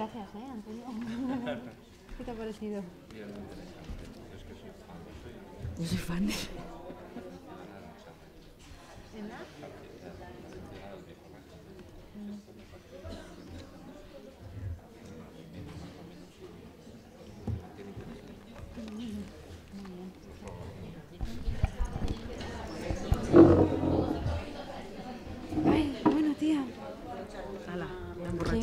gracias, ¿eh, Antonio? ¿Qué te ha parecido? Yo soy fan. de ¿Ena?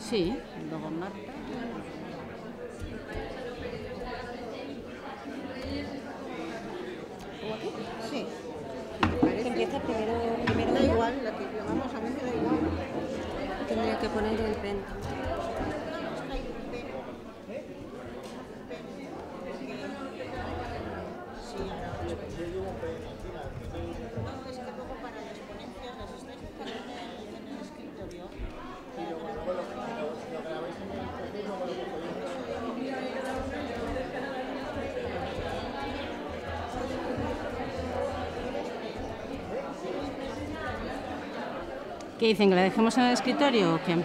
Sí, luego Marta. ¿Qué dicen? ¿Que la dejemos en el escritorio o qué?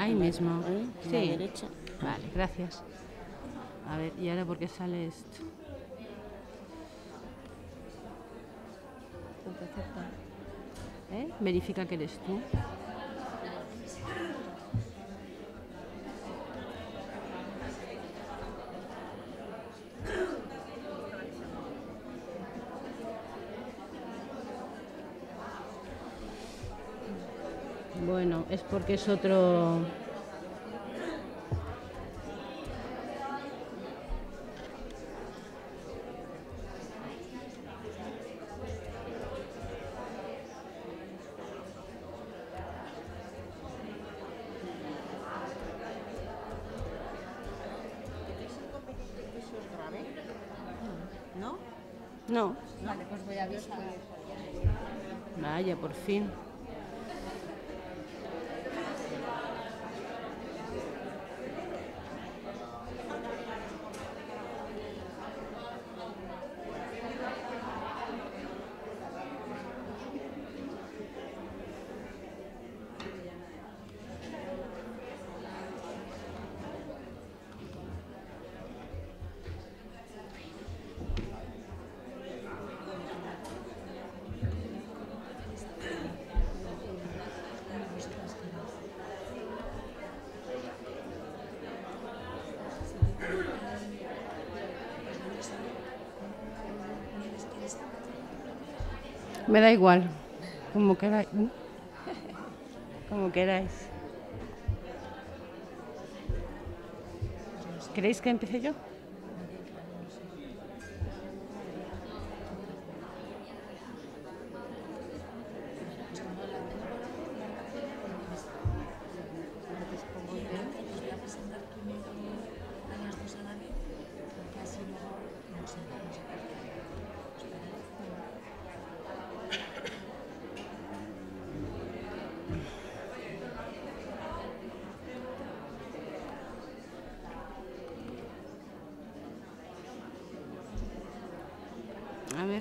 Ahí mismo. ¿eh? sí. Vale, gracias. A ver, ¿y ahora por qué sale esto? ¿Eh? Verifica que eres tú. Bueno, es porque es otro... No. No. Vale, pues voy a avisar. Vaya, por fin. Me da igual, como queráis. Como queráis. ¿Queréis que empiece yo?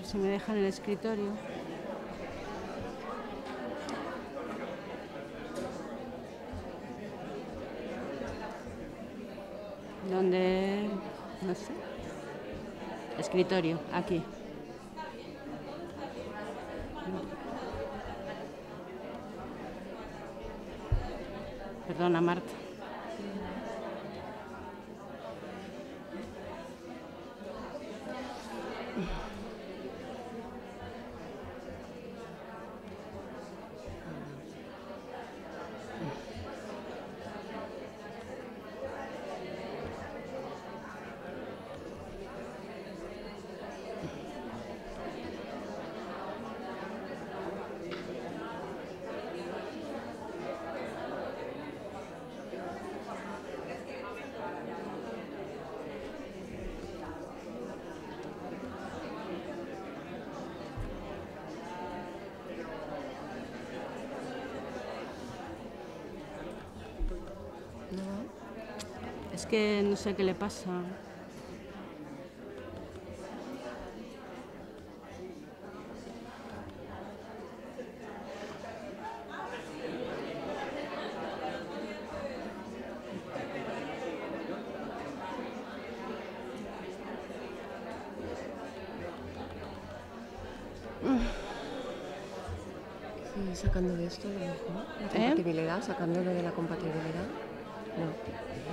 si me dejan el escritorio. Donde, no sé, escritorio, aquí. que no sé qué le pasa. sacando de esto lo mejor, la ¿Eh? compatibilidad, sacando sacándolo de la compatibilidad.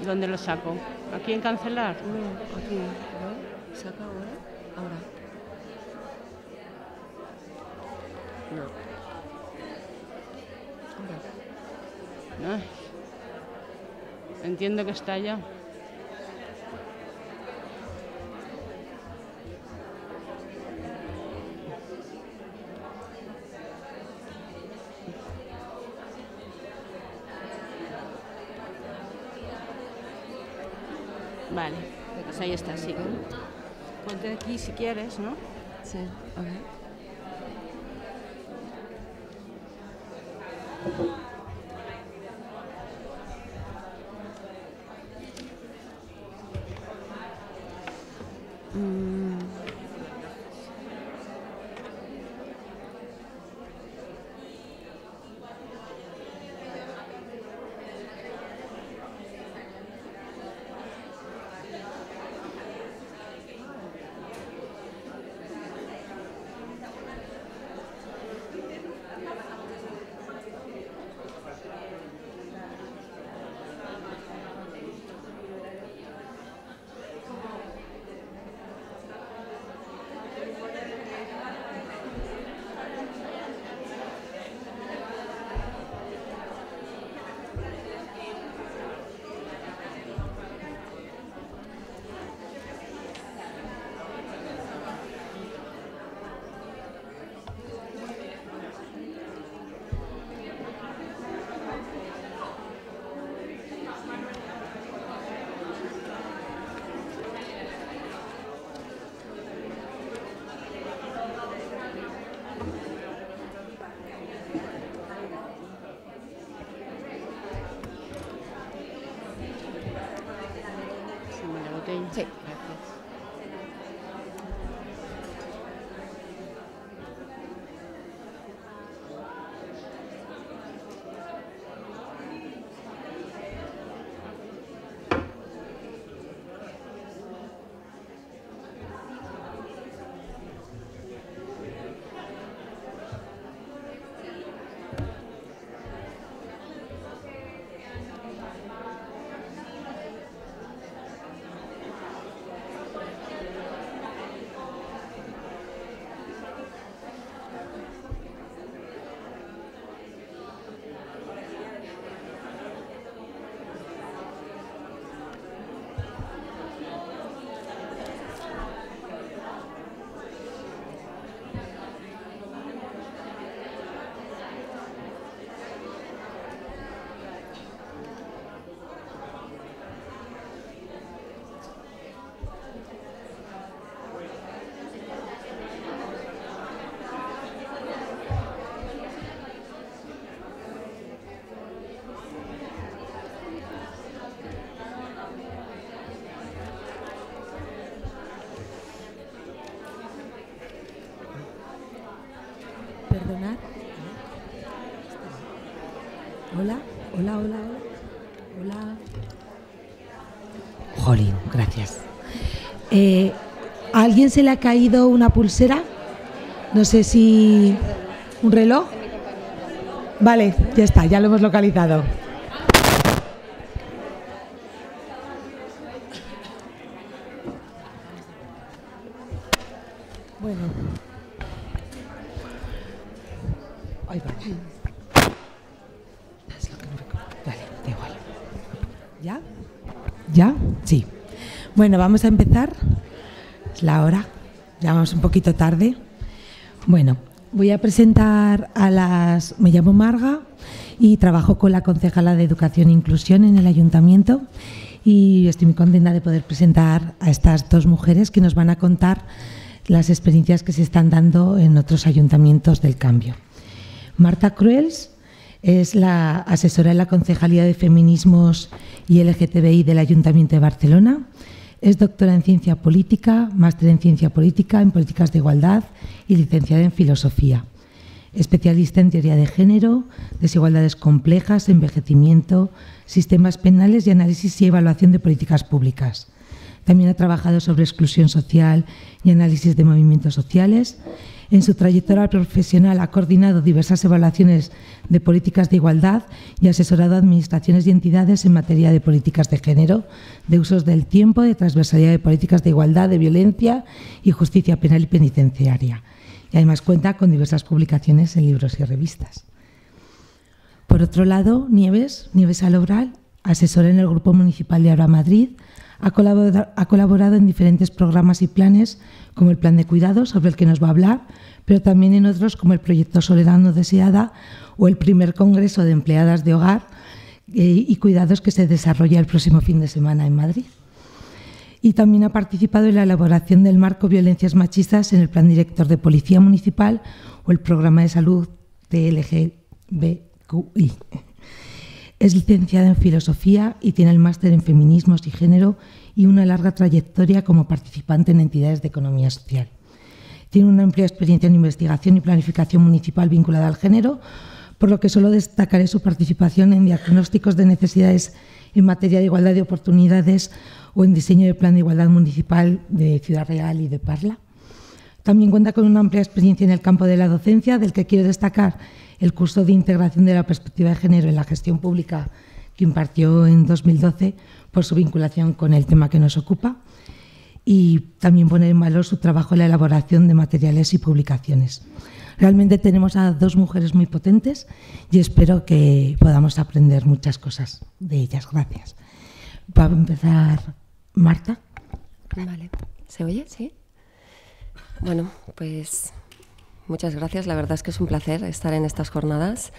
¿Dónde lo saco? ¿Aquí en cancelar? No, aquí. ¿no? ¿Saca ahora? Ahora. No. Ahora. Entiendo que está allá. Ahí está, sí. Ponte aquí si quieres, ¿no? Sí, ver... Hola, hola, hola, hola. Jolín, gracias. ¿A eh, alguien se le ha caído una pulsera? No sé si. ¿Un reloj? Vale, ya está, ya lo hemos localizado. vamos a empezar. Es la hora. Ya vamos un poquito tarde. Bueno, voy a presentar a las... Me llamo Marga y trabajo con la concejala de Educación e Inclusión en el Ayuntamiento y estoy muy contenta de poder presentar a estas dos mujeres que nos van a contar las experiencias que se están dando en otros ayuntamientos del cambio. Marta Cruels es la asesora de la Concejalía de Feminismos y LGTBI del Ayuntamiento de Barcelona. Es doctora en Ciencia Política, máster en Ciencia Política, en Políticas de Igualdad y licenciada en Filosofía. Especialista en Teoría de Género, Desigualdades Complejas, Envejecimiento, Sistemas Penales y Análisis y Evaluación de Políticas Públicas. También ha trabajado sobre exclusión social y análisis de movimientos sociales en su trayectoria profesional ha coordinado diversas evaluaciones de políticas de igualdad y asesorado a administraciones y entidades en materia de políticas de género, de usos del tiempo, de transversalidad de políticas de igualdad, de violencia y justicia penal y penitenciaria. Y además cuenta con diversas publicaciones en libros y revistas. Por otro lado, Nieves, Nieves Alobral, asesora en el Grupo Municipal de Ahora Madrid, ha colaborado, en diferentes programas y planes, como el Plan de Cuidados, sobre el que nos va a hablar, pero también en otros como el Proyecto Soledad No Deseada o el primer Congreso de Empleadas de Hogar eh, y Cuidados que se desarrolla el próximo fin de semana en Madrid. Y también ha participado en la elaboración del marco Violencias Machistas en el Plan Director de Policía Municipal o el Programa de Salud TLGBQI. Es licenciada en Filosofía y tiene el máster en Feminismos y Género y una larga trayectoria como participante en entidades de economía social. Tiene una amplia experiencia en investigación y planificación municipal vinculada al género, por lo que solo destacaré su participación en diagnósticos de necesidades en materia de igualdad de oportunidades o en diseño de plan de igualdad municipal de Ciudad Real y de Parla. También cuenta con una amplia experiencia en el campo de la docencia, del que quiero destacar el curso de integración de la perspectiva de género en la gestión pública que impartió en 2012 por su vinculación con el tema que nos ocupa y también poner en valor su trabajo en la elaboración de materiales y publicaciones. Realmente tenemos a dos mujeres muy potentes y espero que podamos aprender muchas cosas de ellas. Gracias. Va a empezar Marta. Vale. ¿Se oye? Sí. Bueno, pues muchas gracias. La verdad es que es un placer estar en estas jornadas.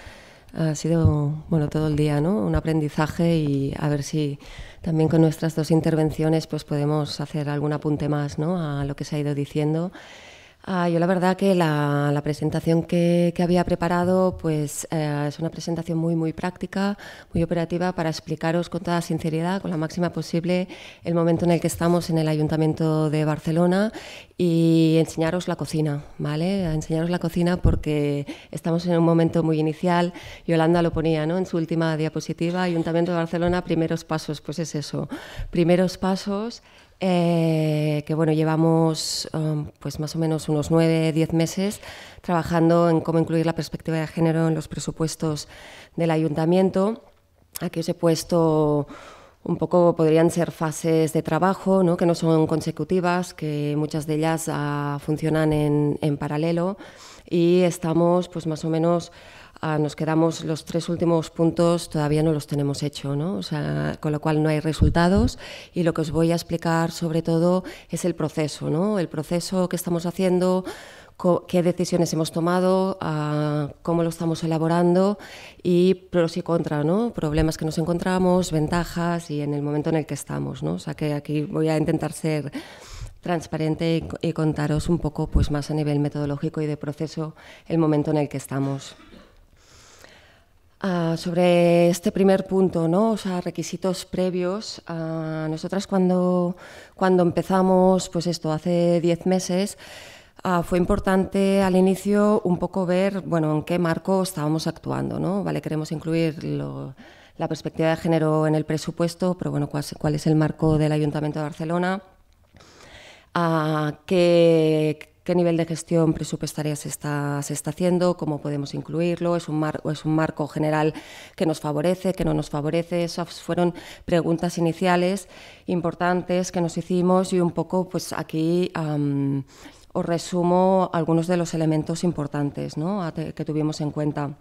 Ha sido bueno todo el día, ¿no? Un aprendizaje y a ver si también con nuestras dos intervenciones pues podemos hacer algún apunte más, ¿no? A lo que se ha ido diciendo Ah, yo la verdad que la, presentación que, había preparado pues, eh, es una presentación muy, muy práctica, muy operativa para explicaros con toda sinceridad, con la máxima posible, el momento en el que estamos en el Ayuntamiento de Barcelona y enseñaros la cocina, ¿vale? enseñaros la cocina porque estamos en un momento muy inicial. Yolanda lo ponía en su última diapositiva, Ayuntamiento de Barcelona, primeros pasos, pues es eso, primeros pasos eh, que bueno, llevamos um, pues más o menos unos nueve diez meses trabajando en cómo incluir la perspectiva de género en los presupuestos del ayuntamiento. Aquí os he puesto un poco, podrían ser fases de trabajo que no son consecutivas, que muchas de ellas ah, funcionan en, paralelo y estamos pues más o menos Ah, nos quedamos los tres últimos puntos, todavía no los tenemos hecho, ¿no? O sea, con lo cual no hay resultados y lo que os voy a explicar sobre todo es el proceso, ¿no? El proceso que estamos haciendo qué decisiones hemos tomado, ah, cómo lo estamos elaborando y pros y contras, ¿no? problemas que nos encontramos, ventajas y en el momento en el que estamos. ¿no? O sea que aquí voy a intentar ser transparente y, y contaros un poco pues, más a nivel metodológico y de proceso el momento en el que estamos. Ah, sobre este primer punto, ¿no? o sea, requisitos previos. Ah, nosotras cuando, cuando empezamos, pues esto, hace 10 meses, ah, fue importante al inicio un poco ver, bueno, en qué marco estábamos actuando, ¿no? Vale, queremos incluir la perspectiva de género en el presupuesto, pero bueno, cuál, cuál es el marco del Ayuntamiento de Barcelona, qué qué nivel de gestión presupuestaria se está, se está haciendo, cómo podemos incluirlo, es un, marco general que nos favorece, que no nos favorece. Esas fueron preguntas iniciales importantes que nos hicimos y un poco pues aquí... os resumo algunos de los elementos importantes que tuvimos en cuenta.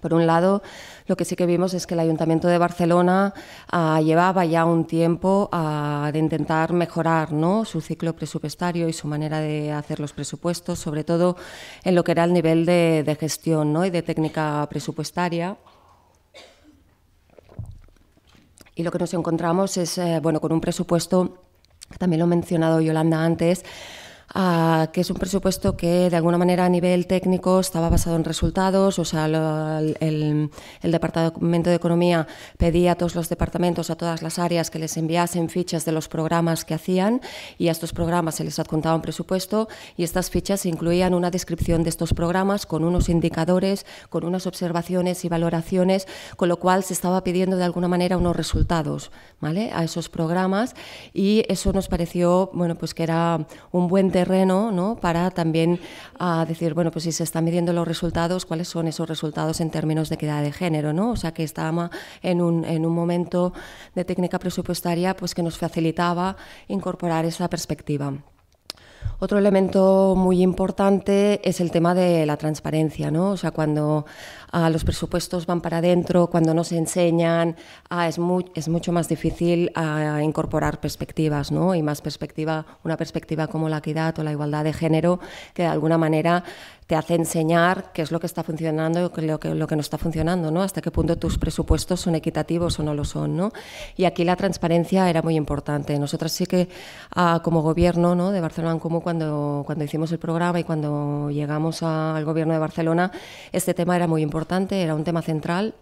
Por un lado, lo que sí que vimos es que el Ayuntamiento de Barcelona ah, llevaba ya un tiempo ah, de intentar mejorar su ciclo presupuestario y su manera de hacer los presupuestos, sobre todo en lo que era el nivel de, gestión y de técnica presupuestaria. Y lo que nos encontramos es, eh, bueno, con un presupuesto, también lo ha mencionado Yolanda antes, que es un presupuesto que de alguna manera a nivel técnico estaba basado en resultados, o sea, el, el, Departamento de Economía pedía a todos los departamentos, a todas las áreas que les enviasen fichas de los programas que hacían y a estos programas se les adjuntaba un presupuesto y estas fichas incluían una descripción de estos programas con unos indicadores, con unas observaciones y valoraciones, con lo cual se estaba pidiendo de alguna manera unos resultados ¿vale? a esos programas y eso nos pareció bueno, pues que era un buen terreno ¿no? para también ah, decir, bueno, pues si se están midiendo los resultados, cuáles son esos resultados en términos de equidad de género, ¿no? O sea, que estábamos en un, en un momento de técnica presupuestaria pues, que nos facilitaba incorporar esa perspectiva. Otro elemento muy importante es el tema de la transparencia, ¿no? O sea, cuando ah, los presupuestos van para adentro, cuando no se enseñan, ah, es, es mucho más difícil ah, incorporar perspectivas, ¿no? Y más perspectiva, una perspectiva como la equidad o la igualdad de género, que de alguna manera te hace enseñar qué es lo que está funcionando y lo que, lo que no está funcionando, ¿no? Hasta qué punto tus presupuestos son equitativos o no lo son, Y aquí la transparencia era muy importante. Nosotras sí que ah, como gobierno de Barcelona en cuando, cuando hicimos el programa y cuando llegamos al gobierno de Barcelona, este tema era muy importante, era un tema central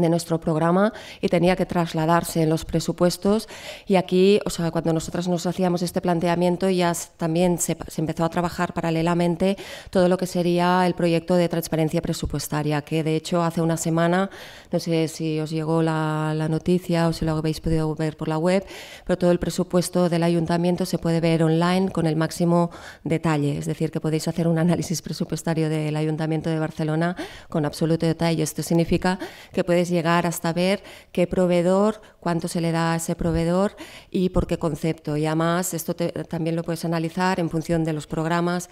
de nuestro programa y tenía que trasladarse en los presupuestos. Y aquí, o sea, cuando nosotras nos hacíamos este planteamiento, ya también se, se, empezó a trabajar paralelamente todo lo que sería el proyecto de transparencia presupuestaria, que de hecho hace una semana, no sé si os llegó la, la noticia o si lo habéis podido ver por la web, pero todo el presupuesto del ayuntamiento se puede ver online con el máximo detalle, es decir, que podéis hacer un análisis presupuestario del ayuntamiento de Barcelona con absoluto detalle. Esto significa que podéis llegar hasta ver qué proveedor, cuánto se le da a ese proveedor y por qué concepto. Y además, esto también lo puedes analizar en función de los programas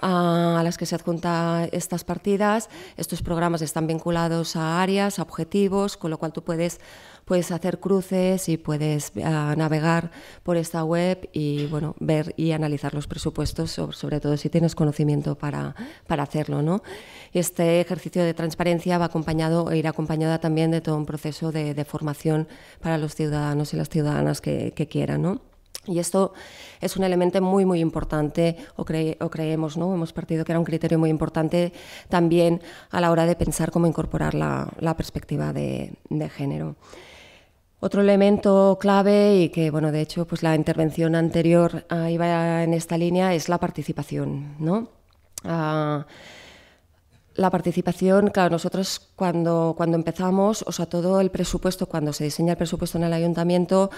a, ah, a las que se adjuntan estas partidas. Estos programas están vinculados a áreas, a objetivos, con lo cual tú puedes puedes hacer cruces y puedes eh, navegar por esta web y bueno, ver y analizar los presupuestos, sobre, todo si tienes conocimiento para, hacerlo. Este ejercicio de transparencia va acompañado e irá acompañada también de todo un proceso de, formación para los ciudadanos y las ciudadanas que, quieran. Y esto es un elemento muy, muy importante, o, creemos, ¿no? Hemos partido que era un criterio muy importante también a la hora de pensar cómo incorporar la, perspectiva de género. Otro elemento clave y que, bueno, de hecho, pues la intervención anterior ah, iba en esta línea es la participación, ¿no? Ah, la participación, claro, nosotros cuando, cuando empezamos, o sea, todo el presupuesto, cuando se diseña el presupuesto en el ayuntamiento,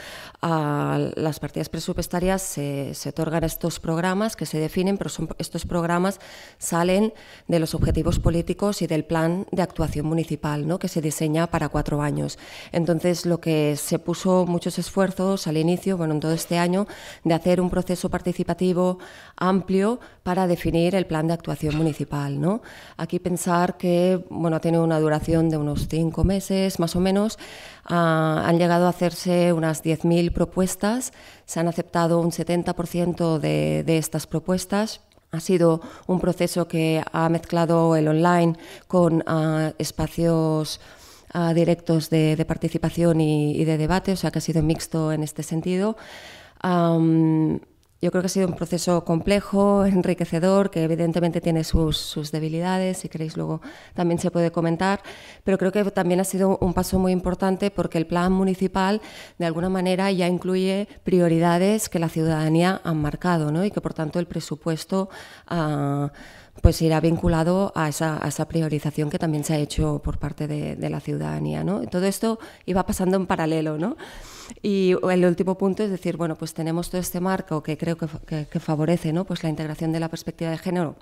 a las partidas presupuestarias se, otorgan estos programas que se definen, pero son, estos programas salen de los objetivos políticos y del plan de actuación municipal, ¿no? que se diseña para cuatro años. Entonces, lo que se puso muchos esfuerzos al inicio, bueno, en todo este año, de hacer un proceso participativo amplio para definir el plan de actuación municipal. ¿no? Aquí pensar que, bueno, tenido una duración de unos cinco meses más o menos. Ah, han llegado a hacerse unas 10.000 propuestas, se han aceptado un 70% de, de estas propuestas. Ha sido un proceso que ha mezclado el online con ah, espacios ah, directos de, participación y, de debate, o sea que ha sido mixto en este sentido yo creo que ha sido un proceso complejo, enriquecedor, que evidentemente tiene sus, sus, debilidades, si queréis luego también se puede comentar, pero creo que también ha sido un paso muy importante porque el plan municipal de alguna manera ya incluye prioridades que la ciudadanía ha marcado ¿no? y que por tanto el presupuesto ah, pues irá vinculado a esa, a esa, priorización que también se ha hecho por parte de, la ciudadanía. ¿no? todo esto iba pasando en paralelo. ¿no? Y el último punto es decir, bueno, pues tenemos todo este marco que creo que, que, favorece ¿no? pues la integración de la perspectiva de género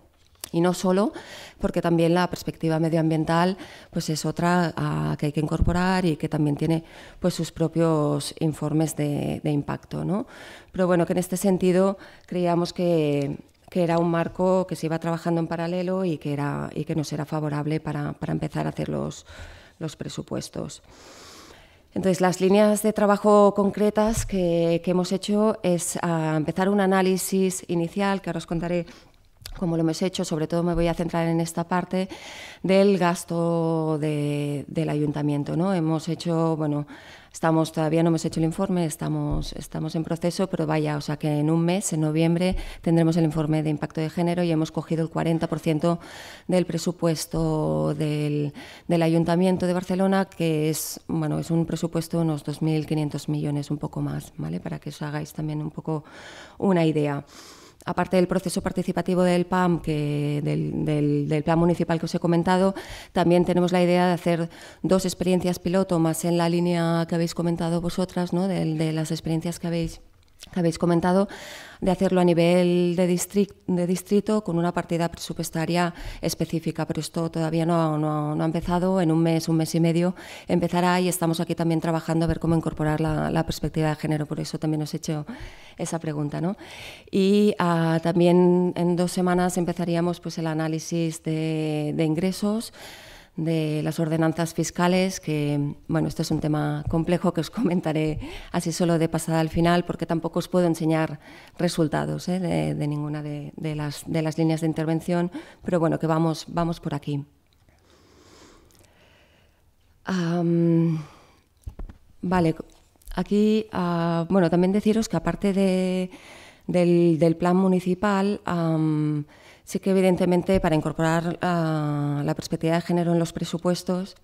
y no solo, porque también la perspectiva medioambiental pues es otra que hay que incorporar y que también tiene pues sus propios informes de, de impacto. ¿no? Pero bueno, que en este sentido creíamos que, que, era un marco que se iba trabajando en paralelo y que, era, y que nos era favorable para, para empezar a hacer los, los presupuestos. Entonces, las líneas de trabajo concretas que, hemos hecho es ah, empezar un análisis inicial, que ahora os contaré cómo lo hemos hecho, sobre todo me voy a centrar en esta parte del gasto del ayuntamiento. ¿no? Hemos hecho bueno, Estamos, todavía no hemos hecho el informe, estamos, estamos en proceso, pero vaya, o sea que en un mes, en noviembre, tendremos el informe de impacto de género y hemos cogido el 40% del presupuesto del, del, Ayuntamiento de Barcelona, que es, bueno, es un presupuesto de unos 2.500 millones, un poco más, ¿vale? Para que os hagáis también un poco una idea aparte del proceso participativo del PAM, que del, plan municipal que os he comentado, también tenemos la idea de hacer dos experiencias piloto, más en la línea que habéis comentado vosotras, ¿no? de las experiencias que habéis habéis comentado, de hacerlo a nivel de, distrito, de distrito con una partida presupuestaria específica, pero esto todavía no, no, ha empezado, en un mes, un mes y medio empezará y estamos aquí también trabajando a ver cómo incorporar la, perspectiva de género, por eso también os he hecho esa pregunta. ¿no? Y ah, también en dos semanas empezaríamos pues, el análisis de ingresos, de las ordenanzas fiscales, que bueno, este es un tema complejo que os comentaré así solo de pasada al final, porque tampoco os puedo enseñar resultados ¿eh? de, ninguna de, las, de las líneas de intervención, pero bueno, que vamos, vamos por aquí. vale, aquí, ah, bueno, también deciros que aparte del, plan municipal, Sí que evidentemente para incorporar ah, la perspectiva de género en los presupuestos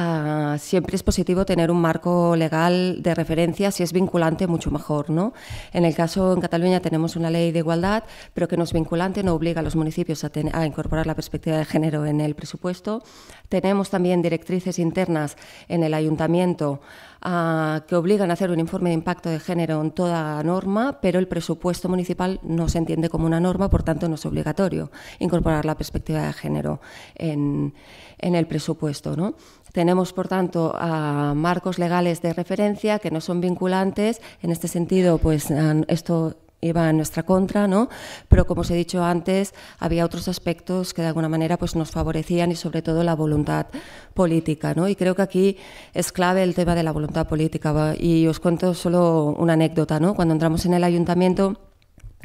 Ah, siempre es positivo tener un marco legal de referencia, si es vinculante, mucho mejor. ¿no? En el caso en Cataluña tenemos una ley de igualdad, pero que no es vinculante, no obliga a los municipios a, incorporar la perspectiva de género en el presupuesto. Tenemos también directrices internas en el ayuntamiento ah, que obligan a hacer un informe de impacto de género en toda norma, pero el presupuesto municipal no se entiende como una norma, por tanto no es obligatorio incorporar la perspectiva de género en, en el presupuesto. ¿no? Tenemos, por tanto, a marcos legales de referencia que no son vinculantes. En este sentido, pues esto iba en nuestra contra, ¿no? Pero como os he dicho antes, había otros aspectos que de alguna manera pues nos favorecían y sobre todo la voluntad política, Y creo que aquí es clave el tema de la voluntad política y os cuento solo una anécdota, ¿no? Cuando entramos en el ayuntamiento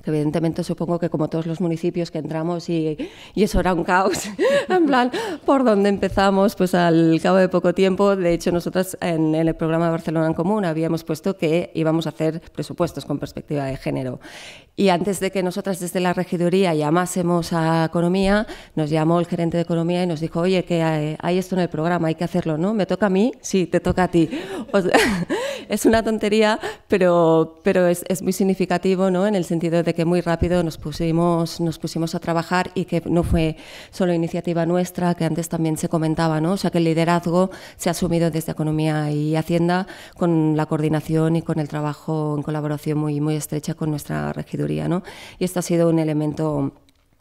que evidentemente supongo que como todos los municipios que entramos y, eso era un caos, en plan, por donde empezamos, pues al cabo de poco tiempo, de hecho nosotras en, el programa de Barcelona en Común habíamos puesto que íbamos a hacer presupuestos con perspectiva de género. Y antes de que nosotras desde la regiduría llamásemos a Economía, nos llamó el gerente de Economía y nos dijo, oye, que hay, esto en el programa, hay que hacerlo, ¿no? ¿Me toca a mí? Sí, te toca a ti. es una tontería, pero, pero es, es muy significativo, ¿no? En el sentido de que muy rápido nos pusimos, nos pusimos a trabajar y que no fue solo iniciativa nuestra, que antes también se comentaba, ¿no? O sea, que el liderazgo se ha asumido desde Economía y Hacienda con la coordinación y con el trabajo en colaboración muy, muy estrecha con nuestra regiduría, ¿no? Y esto ha sido un elemento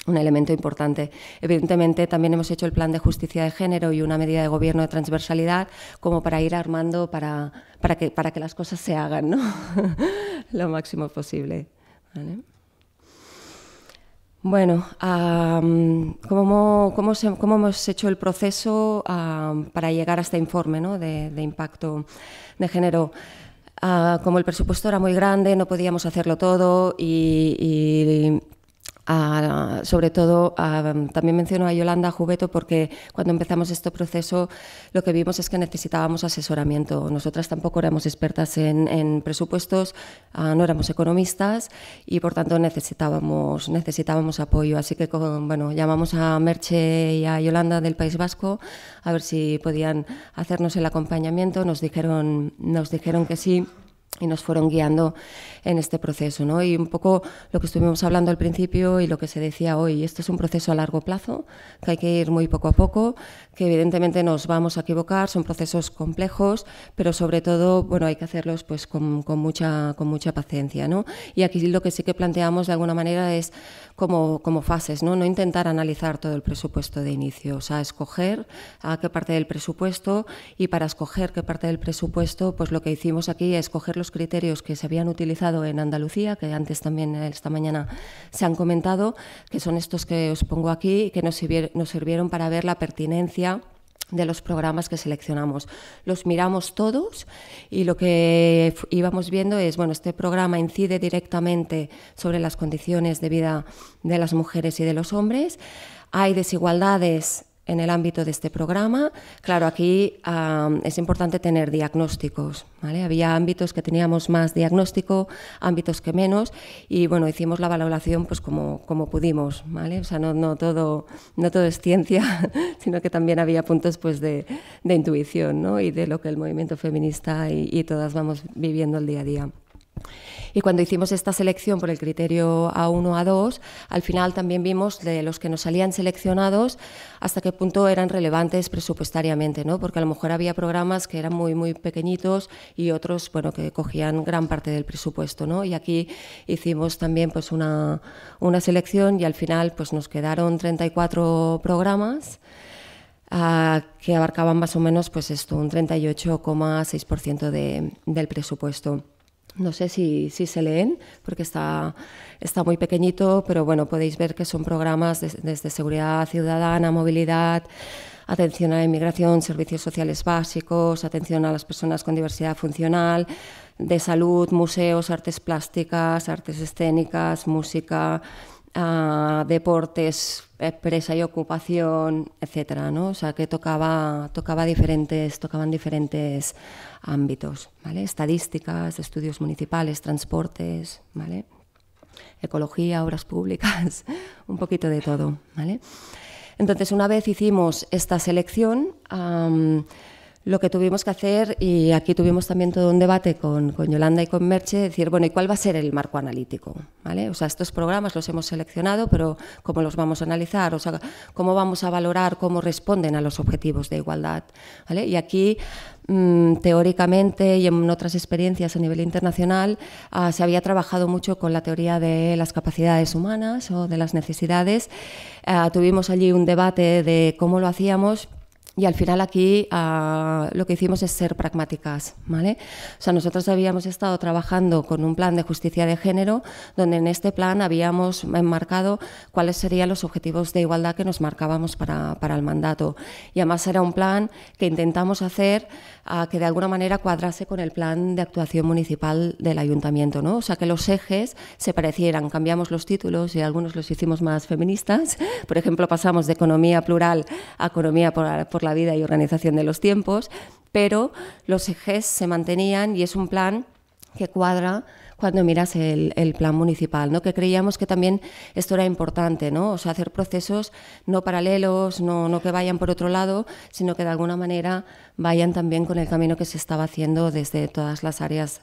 un elemento importante. Evidentemente, también hemos hecho el plan de justicia de género y una medida de gobierno de transversalidad como para ir armando para, para, que, para que las cosas se hagan ¿no? lo máximo posible. ¿Vale? Bueno, ¿cómo, hemos hecho el proceso para llegar a este informe ¿no? de, impacto de género? Ah, como el presupuesto era muy grande, no podíamos hacerlo todo y sobre todo, también menciono a Yolanda Jubeto porque cuando empezamos este proceso lo que vimos es que necesitábamos asesoramiento. Nosotras tampoco éramos expertas en, presupuestos, ah, no éramos economistas y por tanto necesitábamos, necesitábamos apoyo. Así que bueno, llamamos a Merche y a Yolanda del País Vasco a ver si podían hacernos el acompañamiento. Nos dijeron, nos dijeron que sí y nos fueron guiando en este proceso. ¿no? Y un poco lo que estuvimos hablando al principio y lo que se decía hoy, esto es un proceso a largo plazo, que hay que ir muy poco a poco, que evidentemente nos vamos a equivocar, son procesos complejos, pero sobre todo bueno, hay que hacerlos pues, con, mucha, con mucha paciencia. ¿no? Y aquí lo que sí que planteamos de alguna manera es como, fases, ¿no? intentar analizar todo el presupuesto de inicio, o sea, escoger a qué parte del presupuesto y para escoger qué parte del presupuesto, pues lo que hicimos aquí es escoger los criterios que se habían utilizado en Andalucía, que antes también esta mañana se han comentado, que son estos que os pongo aquí, que nos sirvieron para ver la pertinencia de los programas que seleccionamos. Los miramos todos y lo que íbamos viendo es, bueno, este programa incide directamente sobre las condiciones de vida de las mujeres y de los hombres. Hay desigualdades en el ámbito de este programa. Claro, aquí es importante tener diagnósticos. Había ámbitos que teníamos más diagnóstico, ámbitos que menos, y bueno, hicimos la valoración pues como, como pudimos. ¿vale? O sea, no, no, todo, no todo es ciencia, sino que también había puntos pues, de, intuición y de lo que el movimiento feminista y todas vamos viviendo el día a día. Y cuando hicimos esta selección por el criterio A1, A2, al final también vimos de los que nos salían seleccionados hasta qué punto eran relevantes presupuestariamente, Porque a lo mejor había programas que eran muy, muy pequeñitos y otros, que cogían gran parte del presupuesto, Y aquí hicimos también, pues, una, selección y al final, pues, nos quedaron 34 programas ah, que abarcaban más o menos pues esto, un 38,6% del presupuesto. No sé si, si, se leen, porque está, está muy pequeñito, pero bueno, podéis ver que son programas desde seguridad ciudadana, movilidad, atención a inmigración, servicios sociales básicos, atención a las personas con diversidad funcional, de salud, museos, artes plásticas, artes escénicas, música, deportes, empresa y ocupación, etcétera, ¿no? O sea que tocaba, tocaba diferentes, tocaban diferentes ámbitos, ¿vale? Estadísticas, estudios municipales, transportes, ¿vale? Ecología, obras públicas, un poquito de todo, ¿vale? Entonces, una vez hicimos esta selección, lo que tuvimos que hacer, y aquí tuvimos también todo un debate con, Yolanda y con Merche, decir, bueno, ¿y cuál va a ser el marco analítico? ¿Vale? O sea, estos programas los hemos seleccionado, pero ¿cómo los vamos a analizar? O sea, ¿cómo vamos a valorar cómo responden a los objetivos de igualdad? Y aquí, mm, teóricamente y en otras experiencias a nivel internacional, ah, se había trabajado mucho con la teoría de las capacidades humanas o de las necesidades. Ah, tuvimos allí un debate de cómo lo hacíamos y al final aquí ah, lo que hicimos es ser pragmáticas, ¿vale? O sea, nosotros habíamos estado trabajando con un plan de justicia de género, donde en este plan habíamos enmarcado cuáles serían los objetivos de igualdad que nos marcábamos para, para el mandato. Y además era un plan que intentamos hacer a que de alguna manera cuadrase con el plan de actuación municipal del ayuntamiento, ¿no? O sea, que los ejes se parecieran. Cambiamos los títulos y algunos los hicimos más feministas. Por ejemplo, pasamos de economía plural a economía por, por la vida y organización de los tiempos, pero los ejes se mantenían y es un plan que cuadra cuando miras el, plan municipal, ¿no? que creíamos que también esto era importante, ¿no? o sea, hacer procesos no paralelos, no, que vayan por otro lado, sino que de alguna manera vayan también con el camino que se estaba haciendo desde todas las áreas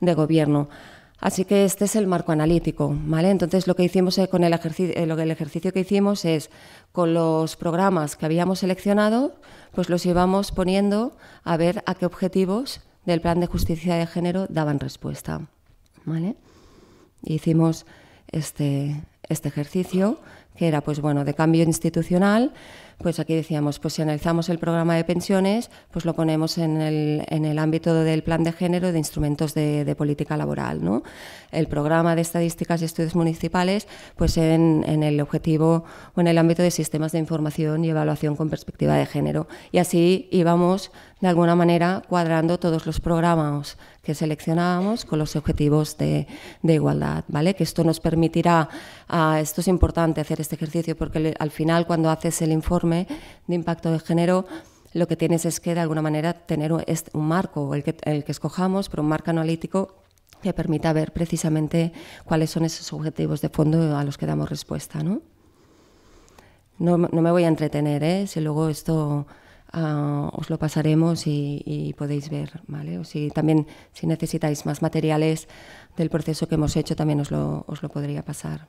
de gobierno. Así que este es el marco analítico, ¿vale? Entonces lo que hicimos eh, con el ejercicio, eh, el ejercicio que hicimos es con los programas que habíamos seleccionado, pues los íbamos poniendo a ver a qué objetivos del plan de justicia de género daban respuesta. ¿vale? Hicimos este, este ejercicio que era pues bueno de cambio institucional pues aquí decíamos pues si analizamos el programa de pensiones pues lo ponemos en el, en el ámbito del plan de género de instrumentos de, política laboral ¿no? el programa de estadísticas y estudios municipales pues en, en, el objetivo o en el ámbito de sistemas de información y evaluación con perspectiva de género y así íbamos de alguna manera cuadrando todos los programas que seleccionábamos con los objetivos de, igualdad, ¿vale? Que esto nos permitirá, ah, esto es importante hacer este ejercicio porque al final cuando haces el informe de impacto de género, lo que tienes es que de alguna manera tener un, marco, el que, el que escojamos, pero un marco analítico que permita ver precisamente cuáles son esos objetivos de fondo a los que damos respuesta. No, no, me voy a entretener, ¿eh? si luego esto Ah, os lo pasaremos y, podéis ver, O si también si necesitáis más materiales del proceso que hemos hecho, también os lo, podría pasar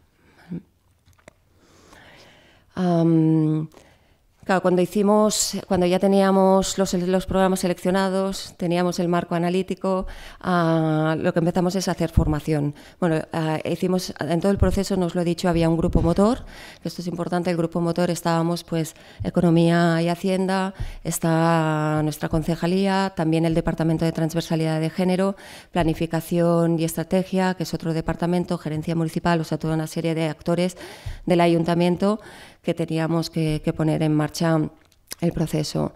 cuando hicimos, cuando ya teníamos los, programas seleccionados, teníamos el marco analítico, ah, lo que empezamos es hacer formación. Bueno, ah, hicimos, en todo el proceso, nos lo he dicho, había un grupo motor, esto es importante, el grupo motor estábamos pues Economía y Hacienda, está nuestra concejalía, también el Departamento de Transversalidad de Género, Planificación y Estrategia, que es otro departamento, Gerencia Municipal, o sea, toda una serie de actores del ayuntamiento que teníamos que, poner en marcha el proceso.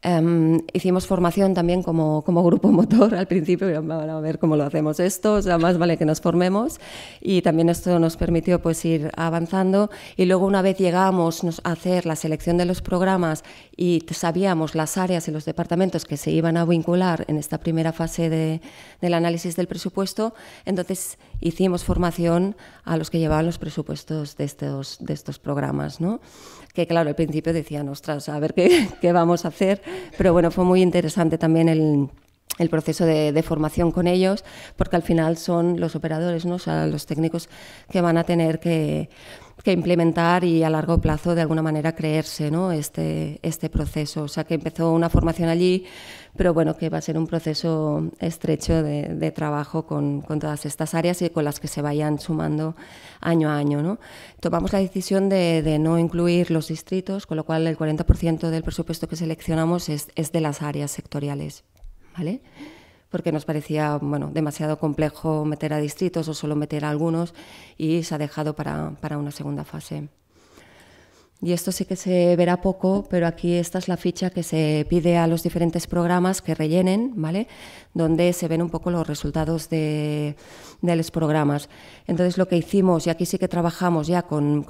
Em, hicimos formación también como, como, grupo motor al principio, van a ver cómo lo hacemos esto, o sea, más vale que nos formemos y también esto nos permitió pues ir avanzando y luego una vez llegamos a hacer la selección de los programas y sabíamos las áreas y los departamentos que se iban a vincular en esta primera fase de, del análisis del presupuesto, entonces hicimos formación a los que llevaban los presupuestos de estos, de estos programas, ¿no? que claro, al principio decían, ostras, a ver qué, vamos a hacer, pero bueno, fue muy interesante también el, proceso de, formación con ellos, porque al final son los operadores, ¿no? O los técnicos que van a tener que, implementar y a largo plazo de alguna manera creerse ¿no? este, este proceso. O sea que empezó una formación allí pero bueno, que va a ser un proceso estrecho de, trabajo con, todas estas áreas y con las que se vayan sumando año a año. Tomamos la decisión de, no incluir los distritos, con lo cual el 40% del presupuesto que seleccionamos es, de las áreas sectoriales. ¿Vale? porque nos parecía demasiado complejo meter a distritos o solo meter a algunos y se ha dejado para, para una segunda fase. Y esto sí que se verá poco, pero aquí esta es la ficha que se pide a los diferentes programas que rellenen, ¿vale? Donde se ven un poco los resultados de, los programas. Entonces, lo que hicimos, y aquí sí que trabajamos ya con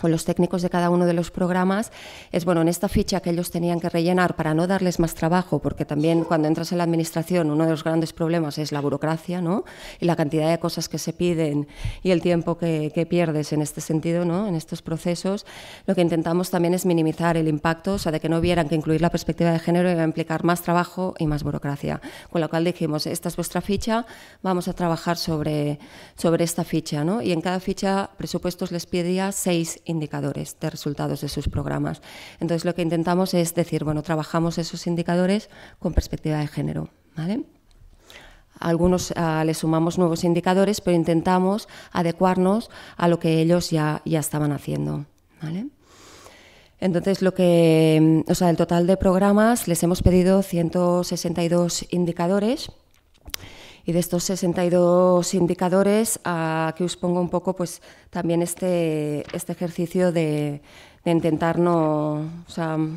con los técnicos de cada uno de los programas es, bueno, en esta ficha que ellos tenían que rellenar para no darles más trabajo, porque también cuando entras en la administración uno de los grandes problemas es la burocracia, ¿no? Y la cantidad de cosas que se piden y el tiempo que, pierdes en este sentido, ¿no? En estos procesos, lo que intentamos también es minimizar el impacto, o sea, de que no vieran que incluir la perspectiva de género iba a implicar más trabajo y más burocracia. Con lo cual dijimos, esta es vuestra ficha, vamos a trabajar sobre, sobre esta ficha, ¿no? Y en cada ficha presupuestos les pedía seis indicadores de resultados de sus programas. Entonces lo que intentamos es decir, bueno, trabajamos esos indicadores con perspectiva de género. ¿vale? algunos les ah, le sumamos nuevos indicadores, pero intentamos adecuarnos a lo que ellos ya, estaban haciendo. Entonces, lo que, mm, sea, el total de programas les hemos pedido 162 indicadores y de estos 62 indicadores, aquí os pongo un poco pues, también este, este ejercicio de, intentarnos... intentar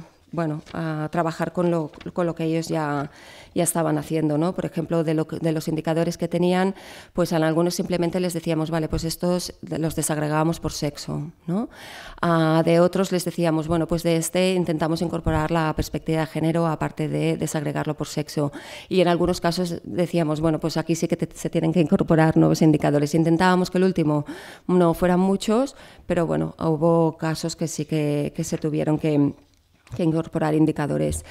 no, bueno, a trabajar con lo, con lo que ellos ya, ya estaban haciendo, ¿no? Por ejemplo, de, lo, de, los indicadores que tenían, pues a algunos simplemente les decíamos, vale, pues estos los desagregábamos por sexo, ¿no? Ah, de otros les decíamos, bueno, pues de este intentamos incorporar la perspectiva de género aparte de desagregarlo por sexo. Y en algunos casos decíamos, bueno, pues aquí sí que se tienen que incorporar nuevos indicadores. Intentábamos que el último no fueran muchos, pero bueno, hubo casos que sí que, que se tuvieron que que incorporar indicadores.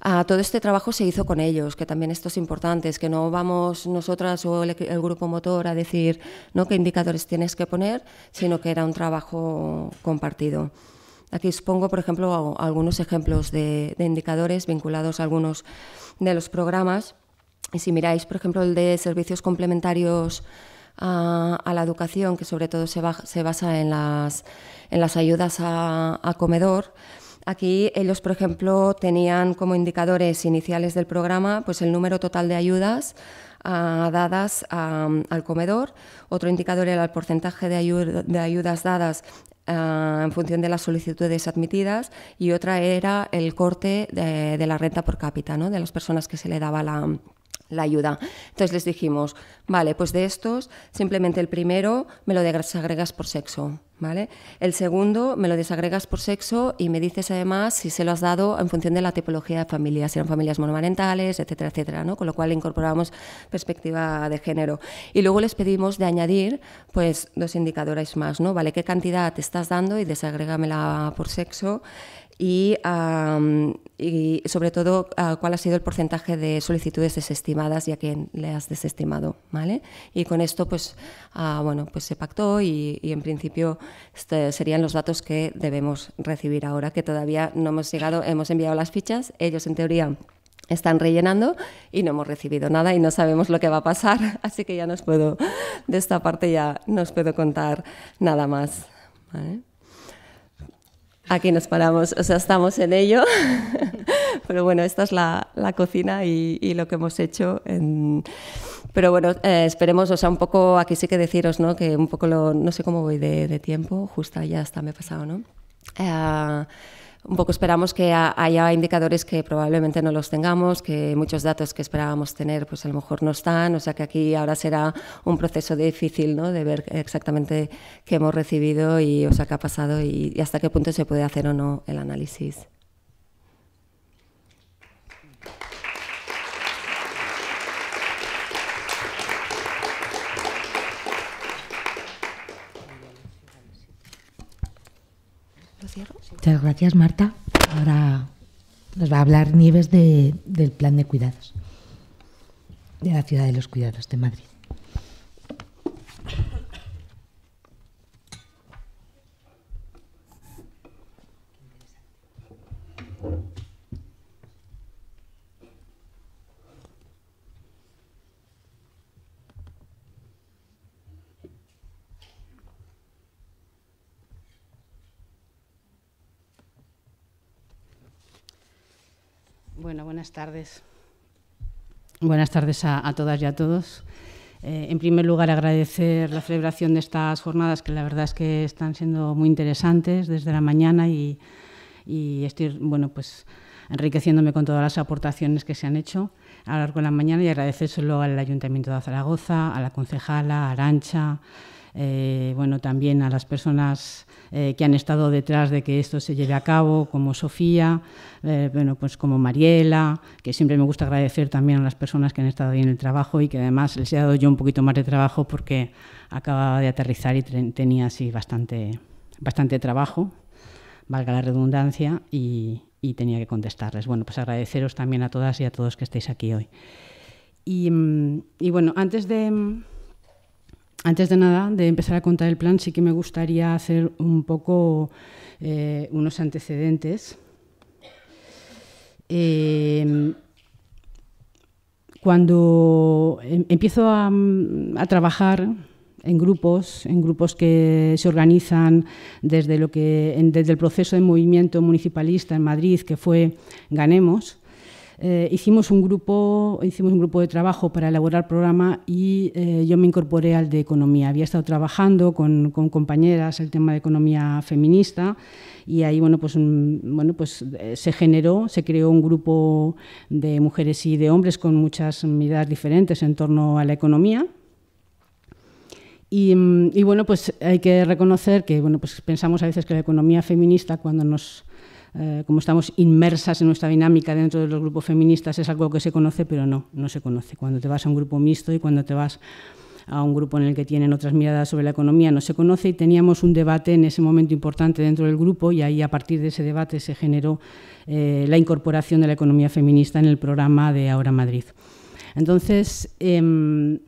a ah, todo este trabajo se hizo con ellos, que también esto es importante, es que no vamos nosotras o el, grupo motor a decir ¿no? qué indicadores tienes que poner, sino que era un trabajo compartido. Aquí os pongo, por ejemplo, algunos ejemplos de, indicadores vinculados a algunos de los programas. Y si miráis, por ejemplo, el de servicios complementarios ah, a, la educación, que sobre todo se, se basa en las, en las ayudas a, a comedor, Aquí ellos, por ejemplo, tenían como indicadores iniciales del programa pues el número total de ayudas ah, dadas al comedor, otro indicador era el porcentaje de, ayudas dadas ah, en función de las solicitudes admitidas y otra era el corte de, la renta por cápita, ¿no? de las personas que se le daba la, la ayuda. Entonces les dijimos, vale, pues de estos, simplemente el primero me lo desagregas por sexo, ¿vale? El segundo me lo desagregas por sexo y me dices además si se lo has dado en función de la tipología de familias, si eran familias monomarentales, etcétera, etcétera, ¿no? Con lo cual incorporamos perspectiva de género. Y luego les pedimos de añadir, pues, dos indicadores más, ¿no? Vale, ¿qué cantidad te estás dando? Y desagrégamela por sexo y, sobre todo ah, cuál ha sido el porcentaje de solicitudes desestimadas y a quién le has desestimado, ¿vale? Y con esto pues ah, bueno pues se pactó y, en principio este, serían los datos que debemos recibir ahora que todavía no hemos llegado, hemos enviado las fichas, ellos en teoría están rellenando y no hemos recibido nada y no sabemos lo que va a pasar, así que ya no puedo, de esta parte ya no puedo contar nada más. ¿vale? aquí nos paramos, o sea, estamos en ello. Pero bueno, esta es la, cocina y, y, lo que hemos hecho. Pero bueno, eh, esperemos, o sea, un poco, aquí sí que deciros, ¿no? Que un poco lo, no sé cómo voy de, tiempo, justo ya está, me he pasado, ¿no? Eh, un poco esperamos que haya indicadores que probablemente no los tengamos, que muchos datos que esperábamos tener pues a lo mejor no están, o sea que aquí ahora será un proceso difícil de ver exactamente qué hemos recibido y o sea, qué ha pasado y hasta qué punto se puede hacer o no el análisis. Muchas gracias, Marta. Ahora nos va a hablar Nieves del plan de cuidados de la ciudad de los cuidados de Madrid. buenas tardes. Buenas tardes a, todas y a todos. Eh, en primer lugar, agradecer la celebración de estas jornadas, que la verdad es que están siendo muy interesantes desde la mañana y, estoy bueno, pues, enriqueciéndome con todas las aportaciones que se han hecho a lo largo de la mañana y solo al Ayuntamiento de Zaragoza, a la concejala, a Arancha, eh, bueno, también a las personas eh, que han estado detrás de que esto se lleve a cabo, como Sofía, eh, bueno, pues como Mariela, que siempre me gusta agradecer también a las personas que han estado ahí en el trabajo y que además les he dado yo un poquito más de trabajo porque acababa de aterrizar y tenía así bastante, bastante trabajo, valga la redundancia, y, tenía que contestarles. Bueno, pues agradeceros también a todas y a todos que estéis aquí hoy. Mm, y bueno, antes de, antes de nada, de empezar a contar el plan, sí que me gustaría hacer un poco eh, unos antecedentes. Em, cuando em, empiezo a, trabajar en grupos, en grupos que se organizan desde, lo que, desde el proceso de movimiento municipalista en Madrid, que fue Ganemos, eh, hicimos, un grupo, hicimos un grupo de trabajo para elaborar el programa y eh, yo me incorporé al de economía. Había estado trabajando con, compañeras el tema de economía feminista y ahí bueno pues mm, bueno pues eh, se generó se creó un grupo de mujeres y de hombres con muchas miradas diferentes en torno a la economía y, mm, y, bueno pues hay que reconocer que bueno pues pensamos a veces que la economía feminista cuando nos eh, como estamos inmersas en nuestra dinámica dentro de los grupos feministas, es algo que se conoce, pero no, no se conoce. Cuando te vas a un grupo mixto y cuando te vas a un grupo en el que tienen otras miradas sobre la economía, no se conoce y teníamos un debate en ese momento importante dentro del grupo y ahí a partir de ese debate se generó eh, la incorporación de la economía feminista en el programa de Ahora Madrid. Entonces, em,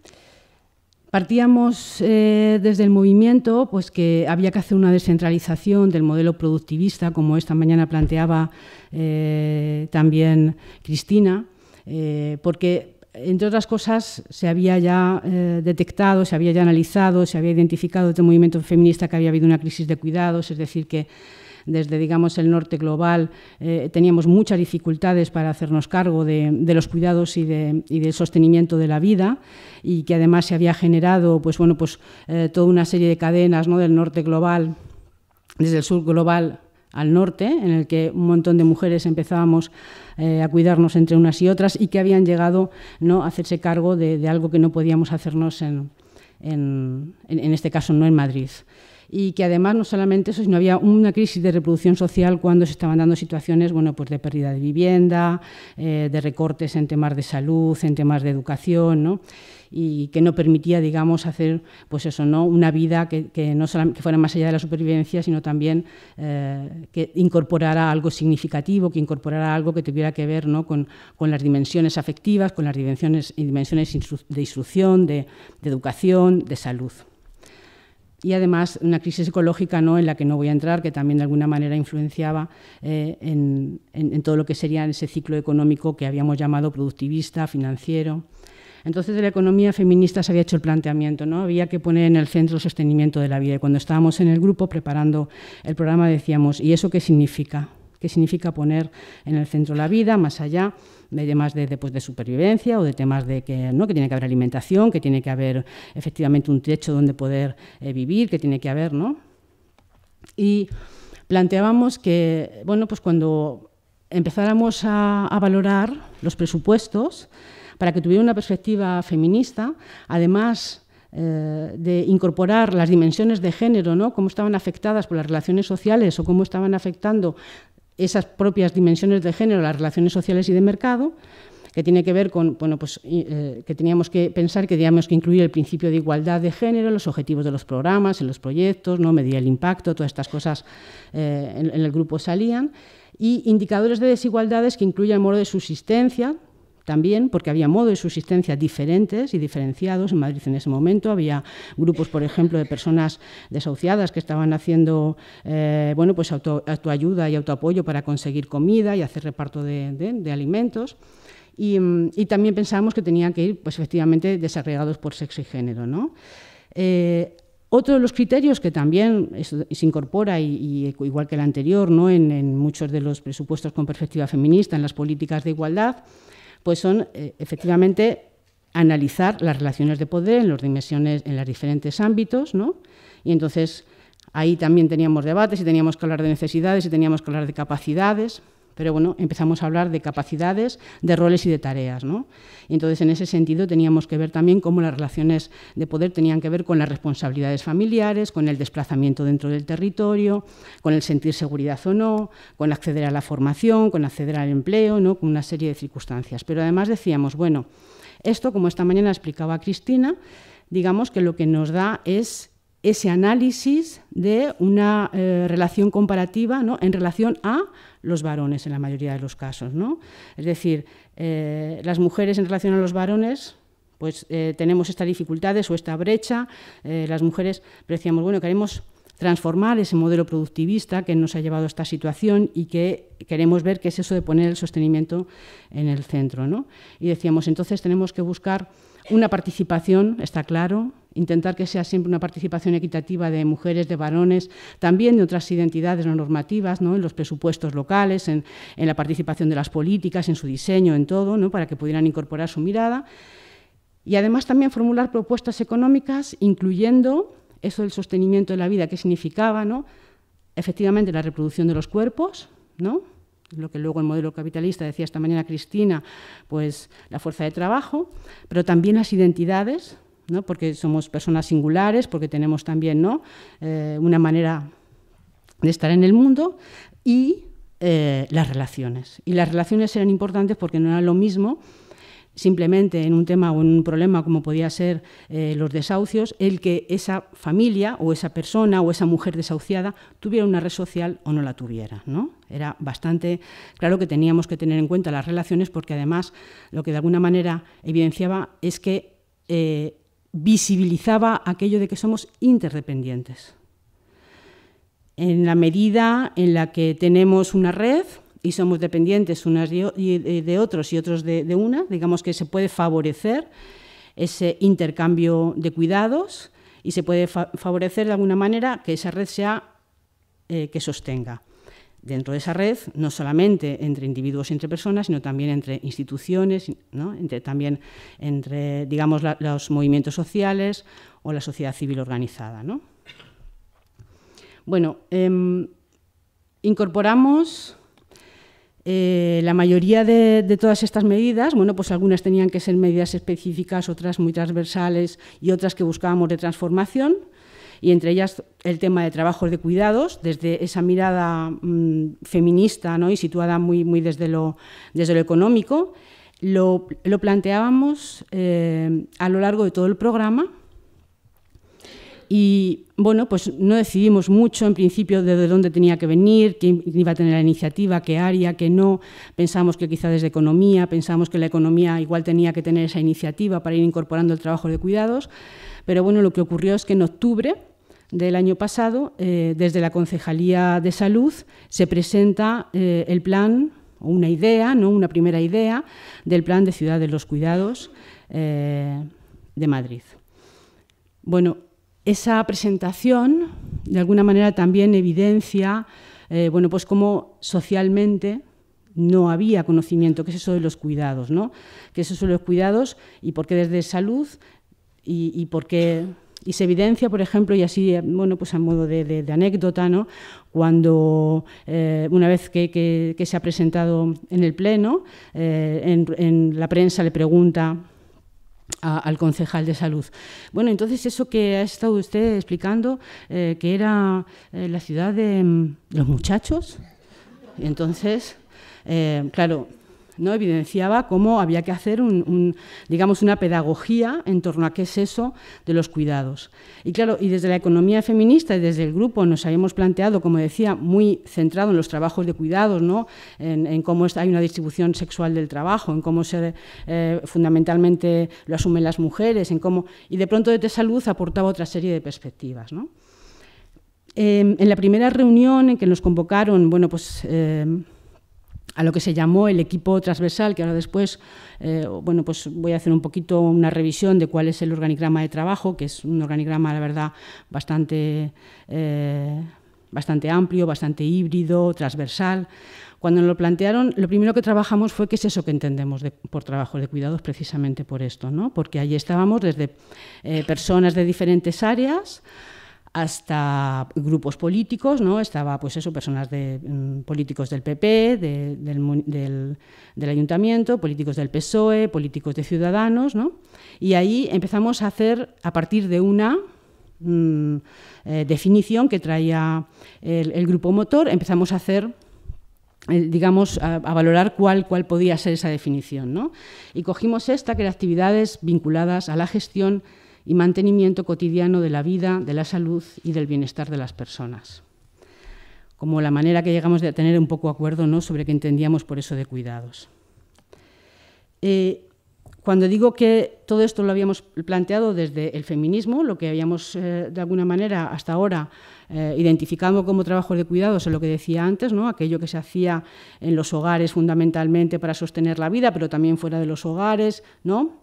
Partíamos eh, desde el movimiento pues, que había que hacer una descentralización del modelo productivista, como esta mañana planteaba eh, también Cristina, eh, porque, entre otras cosas, se había ya detectado, se había ya analizado, se había identificado desde el movimiento feminista que había habido una crisis de cuidados, es decir, que desde digamos, el norte global eh, teníamos muchas dificultades para hacernos cargo de, los cuidados y, del sostenimiento de la vida y que además se había generado pues, bueno, pues, eh, toda una serie de cadenas ¿no? del norte global, desde el sur global al norte, en el que un montón de mujeres empezábamos eh, a cuidarnos entre unas y otras y que habían llegado ¿no? a hacerse cargo de, algo que no podíamos hacernos en este caso no en Madrid y que además no solamente eso, sino había una crisis de reproducción social cuando se estaban dando situaciones bueno, pues de pérdida de vivienda, eh, de recortes en temas de salud, en temas de educación, y que no permitía, digamos, hacer pues eso, ¿no? una vida que, no que fuera más allá de la supervivencia, sino también eh, que incorporara algo significativo, que incorporara algo que tuviera que ver ¿no? con, las dimensiones afectivas, con las dimensiones, dimensiones de instrucción, de educación, de salud y además una crisis ecológica en la que no voy a entrar, que también de alguna manera influenciaba eh, en, todo lo que sería ese ciclo económico que habíamos llamado productivista, financiero. Entonces, de la economía feminista se había hecho el planteamiento, ¿no? Había que poner en el centro el sostenimiento de la vida. Y cuando estábamos en el grupo preparando el programa decíamos, ¿y eso qué significa? qué significa poner en el centro la vida, más allá de temas de, pues, de supervivencia o de temas de que, ¿no? que tiene que haber alimentación, que tiene que haber efectivamente un techo donde poder eh, vivir, que tiene que haber, ¿no? Y planteábamos que, bueno, pues cuando empezáramos a, valorar los presupuestos, para que tuviera una perspectiva feminista, además eh, de incorporar las dimensiones de género, ¿no? cómo estaban afectadas por las relaciones sociales o cómo estaban afectando esas propias dimensiones de género, las relaciones sociales y de mercado, que tiene que ver con, bueno, pues eh, que teníamos que pensar que teníamos que incluir el principio de igualdad de género los objetivos de los programas, en los proyectos, ¿no? medir el impacto, todas estas cosas eh, en, el grupo salían, y indicadores de desigualdades que incluyan el modo de subsistencia, también porque había modos de subsistencia diferentes y diferenciados en Madrid en ese momento. Había grupos, por ejemplo, de personas desahuciadas que estaban haciendo eh, bueno, pues autoayuda y autoapoyo para conseguir comida y hacer reparto de, alimentos. Mm, y, también pensábamos que tenían que ir pues, efectivamente desagregados por sexo y género. Eh, otro de los criterios que también se incorpora, y, igual que el anterior, en muchos de los presupuestos con perspectiva feminista, en las políticas de igualdad, pues son eh, efectivamente analizar las relaciones de poder en las dimensiones, en los diferentes ámbitos, ¿no? Y entonces ahí también teníamos debates y teníamos que hablar de necesidades y teníamos que hablar de capacidades. Pero bueno, empezamos a hablar de capacidades, de roles y de tareas. ¿no? Y entonces, en ese sentido, teníamos que ver también cómo las relaciones de poder tenían que ver con las responsabilidades familiares, con el desplazamiento dentro del territorio, con el sentir seguridad o no, con acceder a la formación, con acceder al empleo, ¿no? con una serie de circunstancias. Pero además decíamos, bueno, esto, como esta mañana explicaba Cristina, digamos que lo que nos da es ese análisis de una eh, relación comparativa ¿no? en relación a los varones en la mayoría de los casos. ¿no? Es decir, eh, las mujeres en relación a los varones pues eh, tenemos estas dificultades o esta brecha, las mujeres, decíamos, bueno, queremos transformar ese modelo productivista que nos ha llevado a esta situación y que queremos ver qué es eso de poner el sostenimiento en el centro. ¿no? Y decíamos, entonces tenemos que buscar una participación, está claro, intentar que sea siempre una participación equitativa de mujeres, de varones, también de otras identidades no normativas, en los presupuestos locales, en, la participación de las políticas, en su diseño, en todo, para que pudieran incorporar su mirada. Y además también formular propuestas económicas, incluyendo eso del sostenimiento de la vida, que significaba efectivamente la reproducción de los cuerpos, lo que luego el modelo capitalista decía esta mañana Cristina, pues la fuerza de trabajo, pero también las identidades, porque somos personas singulares, porque tenemos también ¿no? Eh, una manera de estar en el mundo y eh, las relaciones. Y las relaciones eran importantes porque no era lo mismo simplemente en un tema o en un problema como podía ser eh, los desahucios, el que esa familia o esa persona o esa mujer desahuciada tuviera una red social o no la tuviera. ¿no? Era bastante claro que teníamos que tener en cuenta las relaciones porque además lo que de alguna manera evidenciaba es que visibilizaba aquello de que somos interdependientes. En la medida en la que tenemos una red y somos dependientes unas de eh, otros y otros de, una, digamos que se puede favorecer ese intercambio de cuidados y se puede favorecer de alguna manera que esa red sea eh, que sostenga dentro de esa red, no solamente entre individuos y entre personas, sino también entre instituciones, entre, también entre digamos, los movimientos sociales o la sociedad civil organizada. Bueno, em, incorporamos eh, la mayoría de, de, todas estas medidas, bueno, pues algunas tenían que ser medidas específicas, otras muy transversales y otras que buscábamos de transformación y entre ellas el tema de trabajos de cuidados, desde esa mirada mm, feminista ¿no? y situada muy, muy desde, lo, desde lo económico. Lo, lo planteábamos eh, a lo largo de todo el programa y bueno, pues no decidimos mucho en principio de dónde tenía que venir, quién iba a tener la iniciativa, qué área, qué no. Pensamos que quizá desde economía, pensamos que la economía igual tenía que tener esa iniciativa para ir incorporando el trabajo de cuidados. Pero bueno, lo que ocurrió es que en octubre del año pasado, eh, desde la Concejalía de Salud se presenta eh, el plan o una idea, no una primera idea del plan de Ciudad de los Cuidados eh, de Madrid. Bueno, esa presentación de alguna manera también evidencia, bueno, pues cómo socialmente no había conocimiento, qué es eso de los cuidados, ¿no? ¿Qué es eso de los cuidados y por qué desde salud y, y por qué y se evidencia, por ejemplo, y así, eh, bueno, pues a modo de, anécdota, ¿no? cuando eh, una vez que, se ha presentado en el Pleno, eh, en, la prensa le pregunta al concejal de salud. Bueno, entonces eso que ha estado usted explicando, que era la ciudad de mm, los muchachos, entonces, eh, claro, ¿no? evidenciaba cómo había que hacer un, digamos, una pedagogía en torno a qué es eso de los cuidados. Y claro, y desde la economía feminista y desde el grupo nos habíamos planteado, como decía, muy centrado en los trabajos de cuidados, ¿no? en, cómo hay una distribución sexual del trabajo, en cómo se, eh, fundamentalmente lo asumen las mujeres, en cómo, y de pronto desde salud aportaba otra serie de perspectivas. ¿no? Eh, en la primera reunión en que nos convocaron, bueno, pues... Eh, a lo que se llamó el equipo transversal, que ahora después, eh, bueno, pues voy a hacer un poquito una revisión de cuál es el organigrama de trabajo, que es un organigrama, la verdad, bastante, eh, bastante amplio, bastante híbrido, transversal. Cuando nos lo plantearon, lo primero que trabajamos fue qué es eso que entendemos por trabajo de cuidados, precisamente por esto, ¿no? Porque allí estábamos desde eh, personas de diferentes áreas, hasta grupos políticos, ¿no? Estaba, pues eso, personas de mm, políticos del PP, del, ayuntamiento, políticos del PSOE, políticos de Ciudadanos, ¿no? Y ahí empezamos a hacer, a partir de una mm, eh, definición que traía el, grupo motor, empezamos a hacer digamos, a, valorar cuál, cuál podía ser esa definición. ¿no? Y cogimos esta, que era actividades vinculadas a la gestión y mantenimiento cotidiano de la vida, de la salud y del bienestar de las personas. Como la manera que llegamos a tener un poco acuerdo ¿no? sobre qué entendíamos por eso de cuidados. Eh, cuando digo que todo esto lo habíamos planteado desde el feminismo, lo que habíamos eh, de alguna manera hasta ahora eh, identificado como trabajo de cuidados, es lo que decía antes, ¿no? aquello que se hacía en los hogares fundamentalmente para sostener la vida, pero también fuera de los hogares, ¿no?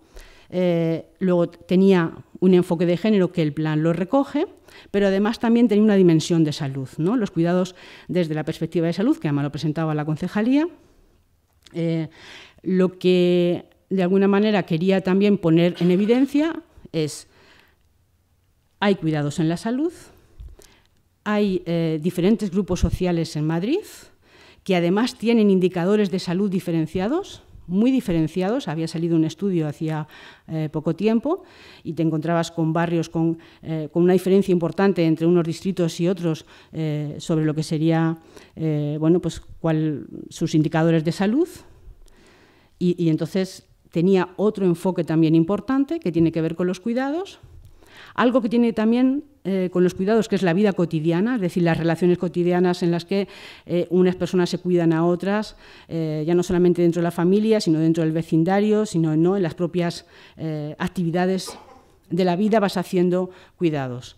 Eh, luego tenía un enfoque de género que el plan lo recoge, pero además también tenía una dimensión de salud, los cuidados desde la perspectiva de salud, que además lo presentaba la concejalía. Eh, lo que de alguna manera quería también poner en evidencia es, hay cuidados en la salud, hay eh, diferentes grupos sociales en Madrid, que además tienen indicadores de salud diferenciados, muy diferenciados. Había salido un estudio hacía eh, poco tiempo y te encontrabas con barrios eh, con, una diferencia importante entre unos distritos y otros eh, sobre lo que sería, bueno, pues cuál, sus indicadores de salud. y entonces tenía otro enfoque también importante que tiene que ver con los cuidados algo que tiene también eh, con los cuidados, que es la vida cotidiana, es decir, las relaciones cotidianas en las que eh, unas personas se cuidan a otras, eh, ya no solamente dentro de la familia, sino dentro del vecindario, sino en las propias actividades de la vida vas haciendo cuidados.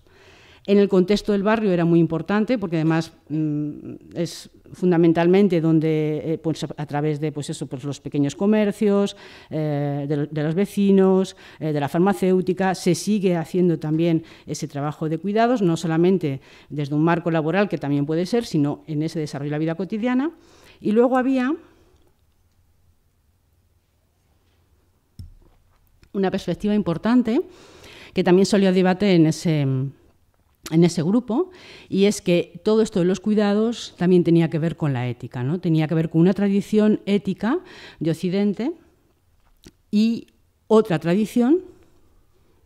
En el contexto del barrio era muy importante porque además mm, es fundamentalmente donde eh, pues, a través de pues, pues, los pequeños comercios, eh, de, los vecinos, eh, de la farmacéutica, se sigue haciendo también ese trabajo de cuidados, no solamente desde un marco laboral que también puede ser, sino en ese desarrollo de la vida cotidiana. Y luego había una perspectiva importante que también salió a debate en ese, en ese grupo, y es que todo esto de los cuidados también tenía que ver con la ética, ¿no? tenía que ver con una tradición ética de Occidente y otra tradición,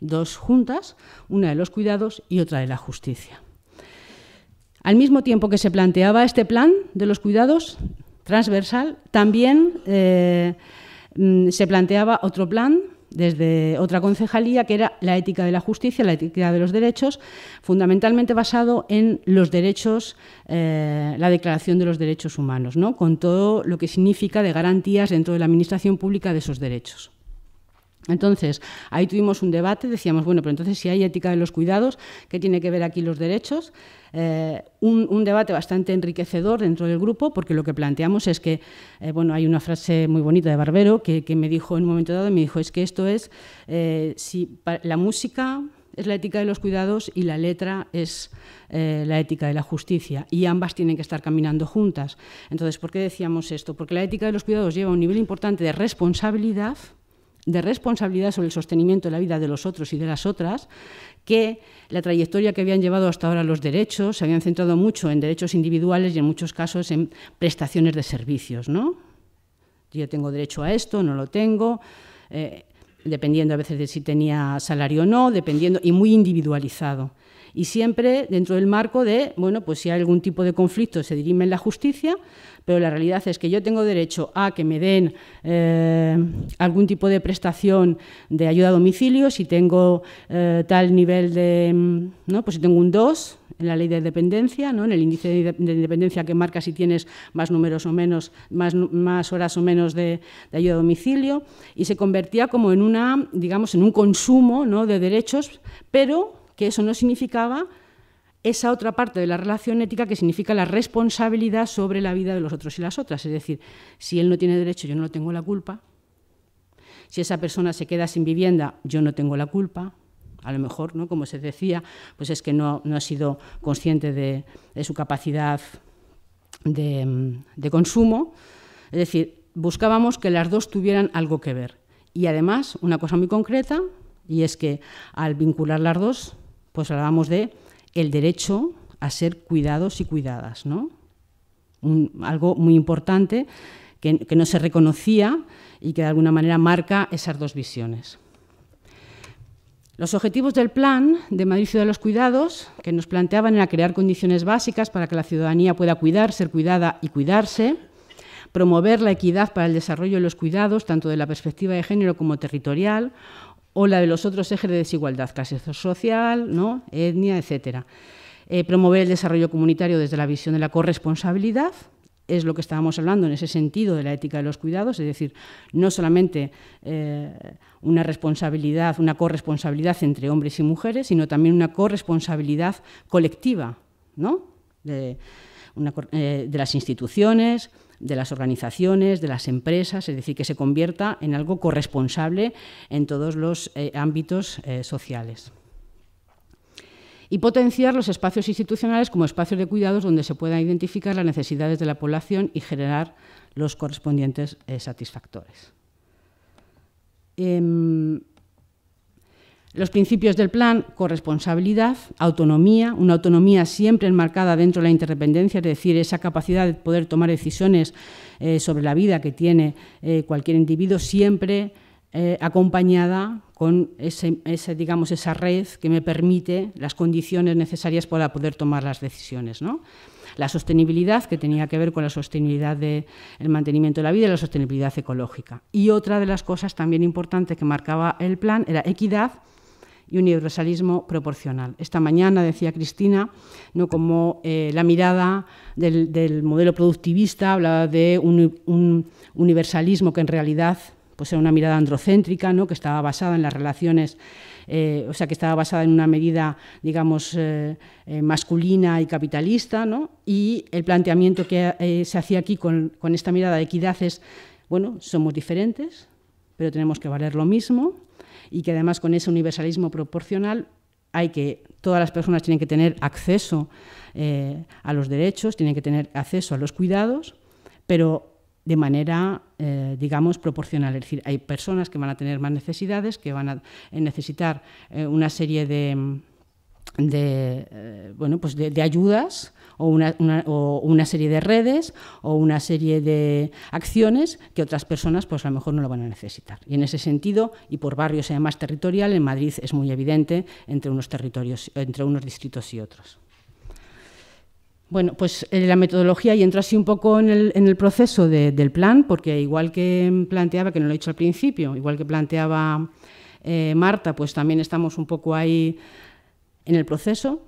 dos juntas, una de los cuidados y otra de la justicia. Al mismo tiempo que se planteaba este plan de los cuidados transversal, también eh, mm, se planteaba otro plan desde otra concejalía que era la ética de la justicia, la ética de los derechos, fundamentalmente basado en los derechos, eh, la declaración de los derechos humanos, ¿no? con todo lo que significa de garantías dentro de la administración pública de esos derechos. Entonces, ahí tuvimos un debate, decíamos, bueno, pero entonces si hay ética de los cuidados, ¿qué tiene que ver aquí los derechos? Eh, un, debate bastante enriquecedor dentro del grupo, porque lo que planteamos es que, eh, bueno, hay una frase muy bonita de Barbero que, me dijo en un momento dado, me dijo, es que esto es, eh, si la música es la ética de los cuidados y la letra es la ética de la justicia. Y ambas tienen que estar caminando juntas. Entonces, ¿por qué decíamos esto? Porque la ética de los cuidados lleva un nivel importante de responsabilidad de responsabilidad sobre el sostenimiento de la vida de los otros y de las otras, que la trayectoria que habían llevado hasta ahora los derechos se habían centrado mucho en derechos individuales y en muchos casos en prestaciones de servicios, ¿no? Yo tengo derecho a esto, no lo tengo, eh, dependiendo a veces de si tenía salario o no, dependiendo y muy individualizado. Y siempre dentro del marco de, bueno, pues si hay algún tipo de conflicto se dirime en la justicia, pero la realidad es que yo tengo derecho a que me den eh, algún tipo de prestación de ayuda a domicilio si tengo eh, tal nivel de, mm, ¿no? pues si tengo un 2 en la ley de dependencia, en el índice de dependencia que marca si tienes más números o menos, más, horas o menos de, ayuda a domicilio, y se convertía como en una, digamos, en un consumo de derechos, pero que eso no significaba esa otra parte de la relación ética que significa la responsabilidad sobre la vida de los otros y las otras. Es decir, si él no tiene derecho, yo no tengo la culpa. Si esa persona se queda sin vivienda, yo no tengo la culpa. A lo mejor, ¿no? como se decía, pues es que no, ha sido consciente de, su capacidad de, de consumo. Es decir, buscábamos que las dos tuvieran algo que ver. Y además, una cosa muy concreta, y es que al vincular las dos, pues hablábamos de el derecho a ser cuidados y cuidadas, ¿no? algo muy importante que, que no se reconocía y que de alguna manera marca esas dos visiones. Los objetivos del plan de Madrid de los Cuidados, que nos planteaban era crear condiciones básicas para que la ciudadanía pueda cuidar, ser cuidada y cuidarse, promover la equidad para el desarrollo de los cuidados, tanto de la perspectiva de género como territorial, o la de los otros ejes de desigualdad, clase social, ¿no? etnia, etcétera. Eh, promover el desarrollo comunitario desde la visión de la corresponsabilidad, es lo que estábamos hablando en ese sentido de la ética de los cuidados, es decir, no solamente eh, una responsabilidad, una corresponsabilidad entre hombres y mujeres, sino también una corresponsabilidad colectiva, ¿no? de eh, las instituciones, de las organizaciones, de las empresas, es decir, que se convierta en algo corresponsable en todos los eh, ámbitos eh, sociales. Y potenciar los espacios institucionales como espacios de cuidados donde se puedan identificar las necesidades de la población y generar los correspondientes eh, satisfactores. Em, los principios del plan, corresponsabilidad, autonomía, una autonomía siempre enmarcada dentro de la interdependencia, es decir, esa capacidad de poder tomar decisiones eh, sobre la vida que tiene eh, cualquier individuo, siempre eh, acompañada con ese, digamos, esa red que me permite las condiciones necesarias para poder tomar las decisiones. ¿no? La sostenibilidad, que tenía que ver con la sostenibilidad del mantenimiento de la vida y la sostenibilidad ecológica. Y otra de las cosas también importantes que marcaba el plan era equidad y universalismo proporcional. Esta mañana decía Cristina, ¿no? como eh, la mirada del, modelo productivista hablaba de un, universalismo que en realidad pues era una mirada androcéntrica, ¿no? que estaba basada en las relaciones eh, o sea, que estaba basada en una medida, digamos, eh, masculina y capitalista, Y el planteamiento que se hacía aquí con, con, esta mirada de equidad es, bueno, somos diferentes, pero tenemos que valer lo mismo, y que además con ese universalismo proporcional hay que todas las personas tienen que tener acceso eh, a los derechos, tienen que tener acceso a los cuidados, pero de manera, eh, digamos, proporcional. Es decir, hay personas que van a tener más necesidades, que van a eh, necesitar una serie bueno, pues de ayudas o una, serie de redes o una serie de acciones que otras personas pues a lo mejor no lo van a necesitar. Y en ese sentido, y por barrio barrios más territorial, en Madrid es muy evidente entre unos territorios, entre unos distritos y otros. Bueno, pues eh, la metodología, y entro así un poco en el, proceso del plan, porque igual que planteaba, que no lo he dicho al principio, igual que planteaba eh, Marta, pues también estamos un poco ahí en el proceso.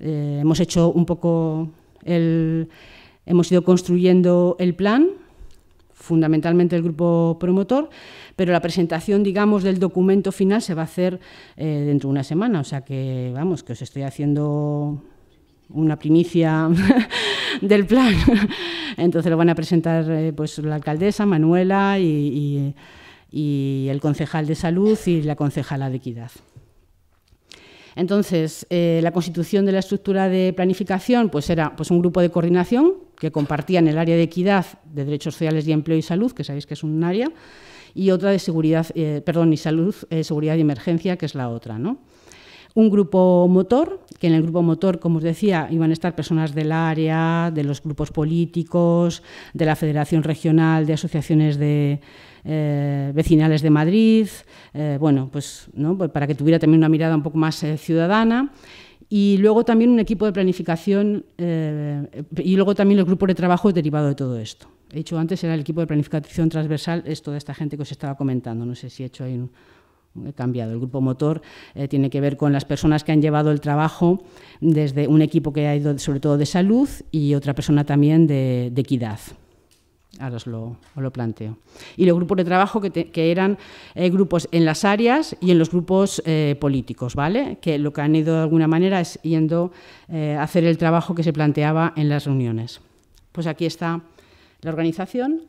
Eh, hemos hecho un poco hemos ido construyendo el plan, fundamentalmente el grupo promotor, pero la presentación, digamos, del documento final se va a hacer eh, dentro de una semana, o sea que, vamos, que os estoy haciendo una primicia del plan. Entonces lo van a presentar eh, pues la alcaldesa, Manuela y el concejal de salud y la concejala de equidad. Entonces, eh, la constitución de la estructura de planificación pues era pues, un grupo de coordinación que compartían el área de equidad, de derechos sociales y empleo y salud, que sabéis que es un área, y otra de seguridad, eh, perdón, y salud, eh, seguridad y emergencia, que es la otra. ¿no? Un grupo motor, que en el grupo motor, como os decía, iban a estar personas del área, de los grupos políticos, de la Federación Regional de Asociaciones de, eh, vecinales de Madrid, eh, bueno, pues, ¿no? Pues para que tuviera también una mirada un poco más eh, ciudadana. Y luego también un equipo de planificación y luego también el grupo de trabajo derivado de todo esto. He dicho antes, era el equipo de planificación transversal, es toda esta gente que os estaba comentando. No sé si he hecho ahí un, cambiado. El grupo motor tiene que ver con las personas que han llevado el trabajo desde un equipo que ha ido sobre todo de salud y otra persona también de equidad. Ahora os lo, planteo. Y los grupos de trabajo que, eran eh, grupos en las áreas y en los grupos eh, políticos, ¿vale? Que lo que han ido de alguna manera es yendo eh, a hacer el trabajo que se planteaba en las reuniones. Pues aquí está la organización,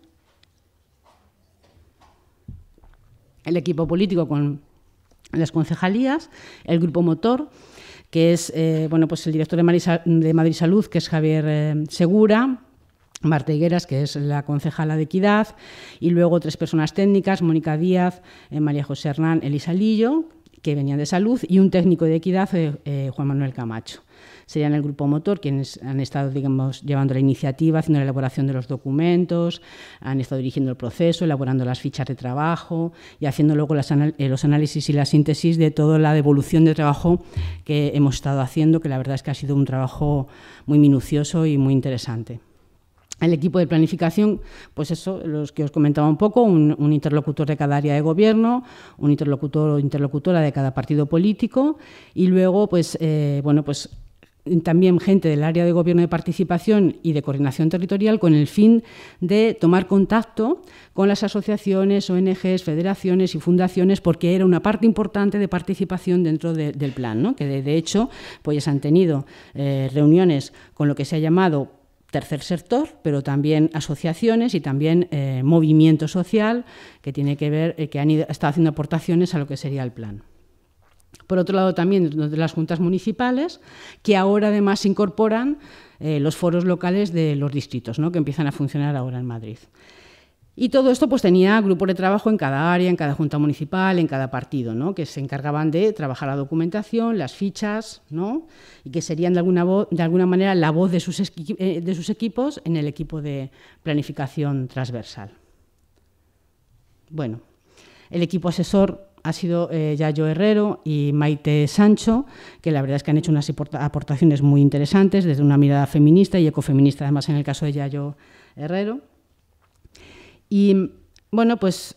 el equipo político con las concejalías, el grupo motor, que es bueno, pues el director de, de, Madrid Salud, que es Javier Segura, Marta Higueras, que es la concejala de Equidad, y luego tres personas técnicas, Mónica Díaz, eh, María José Hernán, Elisa Lillo, que venían de salud, y un técnico de Equidad, eh, eh, Juan Manuel Camacho. Serían el grupo motor quienes han estado, digamos, llevando la iniciativa, haciendo la elaboración de los documentos, han estado dirigiendo el proceso, elaborando las fichas de trabajo y haciendo luego los análisis y la síntesis de toda la devolución de trabajo que hemos estado haciendo, que la verdad es que ha sido un trabajo muy minucioso y muy interesante el equipo de planificación, pues eso, los que os comentaba un poco, un, interlocutor de cada área de gobierno, un interlocutor o interlocutora de cada partido político, y luego, pues, eh, bueno, pues también gente del área de gobierno de participación y de coordinación territorial con el fin de tomar contacto con las asociaciones, ONGs, federaciones y fundaciones porque era una parte importante de participación dentro del plan, ¿no? que de, hecho pues han tenido eh, reuniones con lo que se ha llamado tercer sector, pero también asociaciones y también eh, movimiento social que tiene que ver, eh, que han estado haciendo aportaciones a lo que sería el plan. Por otro lado, también de las juntas municipales, que ahora además incorporan eh, los foros locales de los distritos, ¿no? que empiezan a funcionar ahora en Madrid. Y todo esto pues tenía grupos de trabajo en cada área, en cada junta municipal, en cada partido, ¿no? que se encargaban de trabajar la documentación, las fichas, ¿no? y que serían de alguna, de alguna manera la voz de sus, eh, de sus equipos en el equipo de planificación transversal. Bueno, el equipo asesor ha sido eh, Yayo Herrero y Maite Sancho, que la verdad es que han hecho unas aportaciones muy interesantes desde una mirada feminista y ecofeminista, además en el caso de Yayo Herrero. Y bueno, pues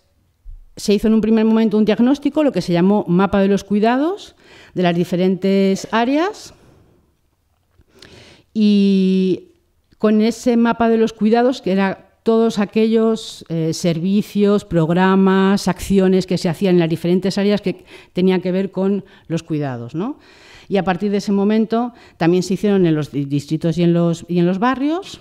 se hizo en un primer momento un diagnóstico, lo que se llamó mapa de los cuidados, de las diferentes áreas. Y con ese mapa de los cuidados, que era todos aquellos eh, servicios, programas, acciones que se hacían en las diferentes áreas que tenían que ver con los cuidados. ¿no? Y a partir de ese momento también se hicieron en los distritos y en los barrios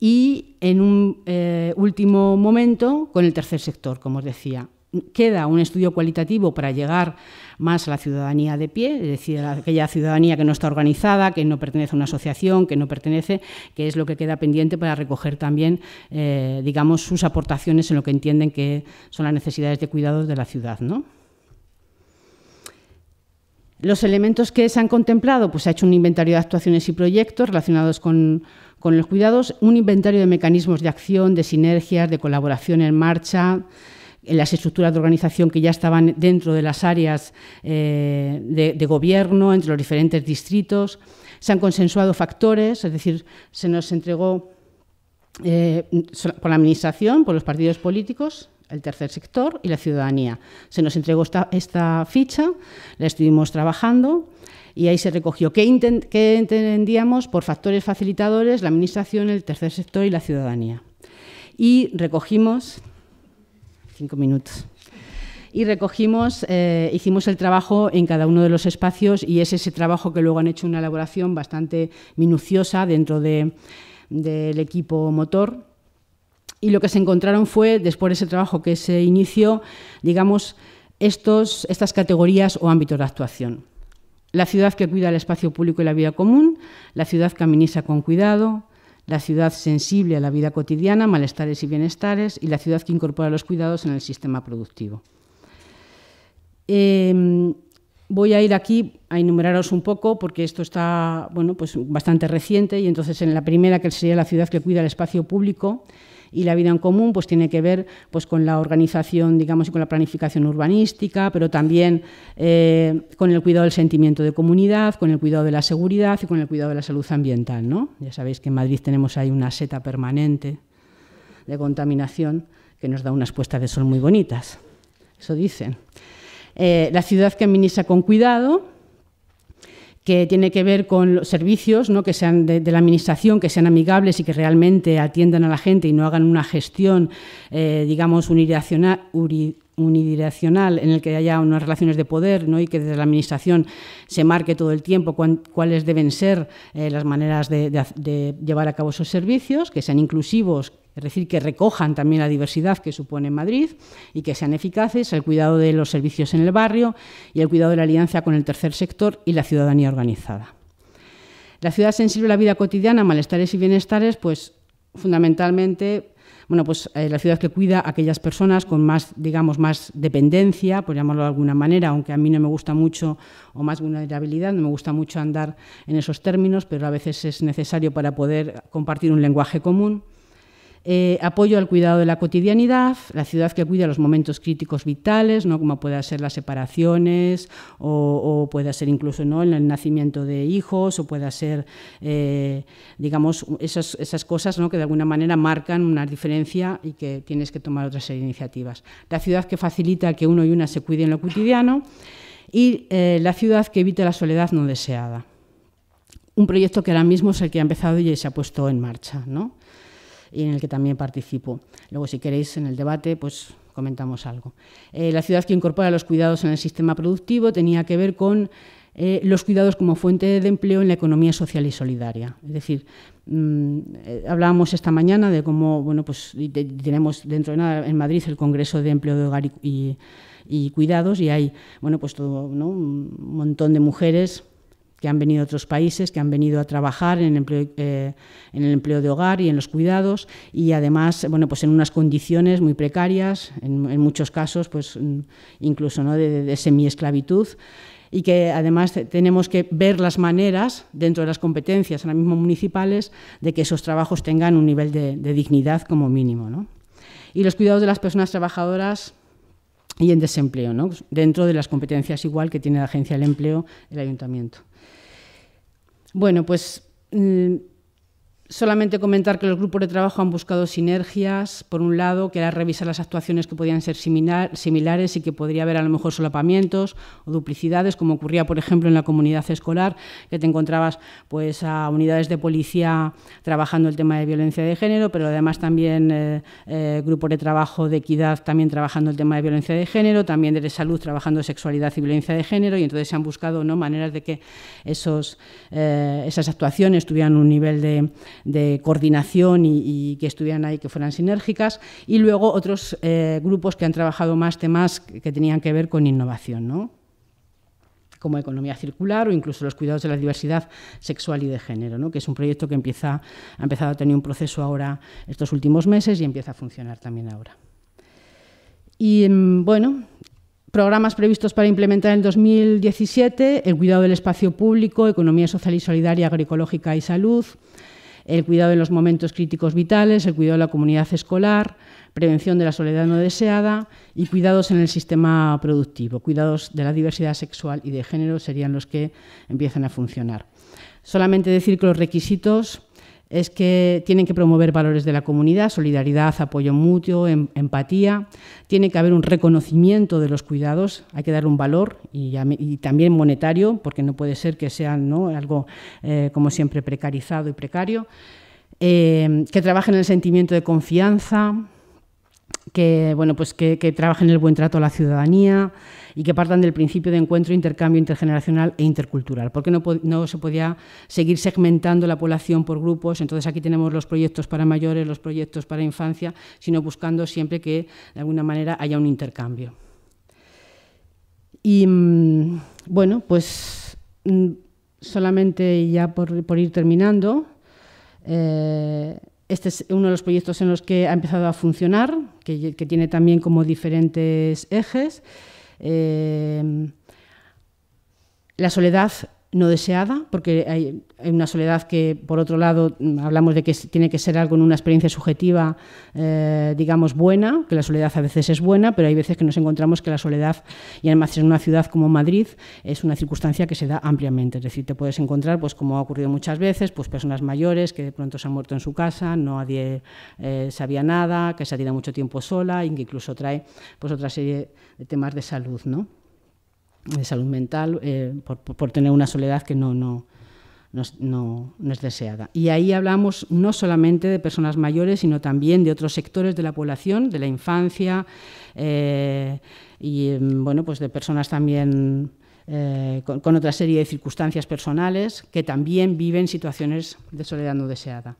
y en un eh, último momento con el tercer sector, como os decía. Queda un estudio cualitativo para llegar más a la ciudadanía de pie, es decir, a aquella ciudadanía que no está organizada, que no pertenece a una asociación, que no pertenece, que es lo que queda pendiente para recoger también, eh, digamos, sus aportaciones en lo que entienden que son las necesidades de cuidados de la ciudad, ¿no? Los elementos que se han contemplado, pues se ha hecho un inventario de actuaciones y proyectos relacionados con, los cuidados, un inventario de mecanismos de acción, de sinergias, de colaboración en marcha, en las estructuras de organización que ya estaban dentro de las áreas eh, de, gobierno, entre los diferentes distritos. Se han consensuado factores, es decir, se nos entregó eh, por la Administración, por los partidos políticos, el tercer sector y la ciudadanía. Se nos entregó esta, ficha, la estuvimos trabajando y ahí se recogió qué, entendíamos por factores facilitadores, la Administración, el tercer sector y la ciudadanía. Y recogimos, cinco minutos, y recogimos, eh, hicimos el trabajo en cada uno de los espacios y es ese trabajo que luego han hecho una elaboración bastante minuciosa dentro de del equipo motor. Y lo que se encontraron fue, después de ese trabajo que se inició, digamos, estos, estas categorías o ámbitos de actuación. La ciudad que cuida el espacio público y la vida común, la ciudad que con cuidado, la ciudad sensible a la vida cotidiana, malestares y bienestares, y la ciudad que incorpora los cuidados en el sistema productivo. Em, Voy a ir aquí a enumeraros un poco porque esto está bueno, pues bastante reciente y entonces en la primera que sería la ciudad que cuida el espacio público y la vida en común pues tiene que ver pues con la organización digamos y con la planificación urbanística pero también eh, con el cuidado del sentimiento de comunidad con el cuidado de la seguridad y con el cuidado de la salud ambiental ¿no? ya sabéis que en Madrid tenemos ahí una seta permanente de contaminación que nos da unas puestas de sol muy bonitas eso dicen eh, la ciudad que administra con cuidado, que tiene que ver con los servicios ¿no? que sean de, la administración, que sean amigables y que realmente atiendan a la gente y no hagan una gestión, eh, digamos, unidireccional, en el que haya unas relaciones de poder ¿no? y que desde la administración se marque todo el tiempo cuáles deben ser eh, las maneras de llevar a cabo esos servicios, que sean inclusivos, es decir, que recojan también la diversidad que supone Madrid y que sean eficaces, el cuidado de los servicios en el barrio y el cuidado de la alianza con el tercer sector y la ciudadanía organizada. La ciudad sensible a la vida cotidiana, malestares y bienestares, pues fundamentalmente bueno, pues eh, la ciudad que cuida a aquellas personas con más, digamos, más dependencia, por llamarlo de alguna manera, aunque a mí no me gusta mucho, o más vulnerabilidad, no me gusta mucho andar en esos términos, pero a veces es necesario para poder compartir un lenguaje común. Eh, apoyo al cuidado de la cotidianidad, la ciudad que cuida los momentos críticos vitales, ¿no? como pueda ser las separaciones o, pueda ser incluso ¿no? el nacimiento de hijos o pueda ser, eh, digamos, esas, cosas ¿no? que de alguna manera marcan una diferencia y que tienes que tomar otras iniciativas. La ciudad que facilita que uno y una se cuiden lo cotidiano y eh, la ciudad que evite la soledad no deseada. Un proyecto que ahora mismo es el que ha empezado y se ha puesto en marcha. ¿no? y en el que también participo. Luego, si queréis, en el debate, pues comentamos algo. Eh, la ciudad que incorpora los cuidados en el sistema productivo tenía que ver con eh, los cuidados como fuente de empleo en la economía social y solidaria. Es decir, mm, eh, hablábamos esta mañana de cómo, bueno, pues tenemos dentro de nada en Madrid el Congreso de Empleo de Hogar y, y Cuidados y hay, bueno, pues todo, ¿no? un montón de mujeres que han venido a otros países, que han venido a trabajar eh, en el, empleo, de hogar y en los cuidados y además, bueno, pues en unas condiciones muy precarias, en, muchos casos, pues mm, incluso ¿no? de, semiesclavitud y que además tenemos que ver las maneras, dentro de las competencias ahora mismo municipales, de que esos trabajos tengan un nivel de, dignidad como mínimo. Y los cuidados de las personas trabajadoras y en desempleo, ¿no? dentro de las competencias igual que tiene la Agencia del Empleo, el Ayuntamiento. Bueno, pues mm, Solamente comentar que los grupos de trabajo han buscado sinergias, por un lado, que era revisar las actuaciones que podían ser similares y que podría haber a lo mejor solapamientos o duplicidades, como ocurría, por ejemplo, en la comunidad escolar, que te encontrabas pues, a unidades de policía trabajando el tema de violencia de género, pero además también eh, eh, grupos de trabajo de equidad también trabajando el tema de violencia de género, también de salud trabajando sexualidad y violencia de género, y entonces se han buscado ¿no? maneras de que esos, eh, esas actuaciones tuvieran un nivel de de coordinación y, que estuvieran ahí, que fueran sinérgicas, y luego otros eh, grupos que han trabajado más temas que, tenían que ver con innovación. ¿no? como economía circular o incluso los cuidados de la diversidad sexual y de género, ¿no? que es un proyecto que ha empezado a tener un proceso ahora estos últimos meses y empieza a funcionar también ahora. Y em, bueno, programas previstos para implementar en 2017, el cuidado del espacio público, economía social y solidaria, agroecológica y salud, el cuidado en los momentos críticos vitales, el cuidado de la comunidad escolar, prevención de la soledad no deseada y cuidados en el sistema productivo. Cuidados de la diversidad sexual y de género serían los que empiezan a funcionar. Solamente decir que los requisitos es que tienen que promover valores de la comunidad, solidaridad, apoyo mutuo, em, empatía. Tiene que haber un reconocimiento de los cuidados, hay que dar un valor y, también monetario, porque no puede ser que sea algo, eh, como siempre, precarizado y precario. Eh, que trabajen en el sentimiento de confianza, que, bueno, pues que, trabajen el buen trato a la ciudadanía y que partan del principio de encuentro, intercambio intergeneracional e intercultural, porque no, no, se podía seguir segmentando la población por grupos. Entonces aquí tenemos los proyectos para mayores, los proyectos para infancia, sino buscando siempre que de alguna manera haya un intercambio. Y mm, bueno, pues mm, solamente ya por, ir terminando. Eh, este es uno de los proyectos en los que ha empezado a funcionar, que, tiene también como diferentes ejes. Eh, la soledad no deseada, porque hay, una soledad que, por otro lado, mm, hablamos de que tiene que ser algo en una experiencia subjetiva, eh, digamos, buena, que la soledad a veces es buena, pero hay veces que nos encontramos que la soledad, y además en una ciudad como Madrid, es una circunstancia que se da ampliamente. Es decir, te puedes encontrar, pues como ha ocurrido muchas veces, pues personas mayores que de pronto se han muerto en su casa, no nadie eh, sabía nada, que se ha tirado mucho tiempo sola, y que incluso trae pues, otra serie de temas de salud, ¿no? de salud mental eh, por, tener una soledad que no, no, es deseada. Y ahí hablamos no solamente de personas mayores, sino también de otros sectores de la población, de la infancia eh, y em, bueno, pues de personas también eh, con, con, otra serie de circunstancias personales que también viven situaciones de soledad no deseada.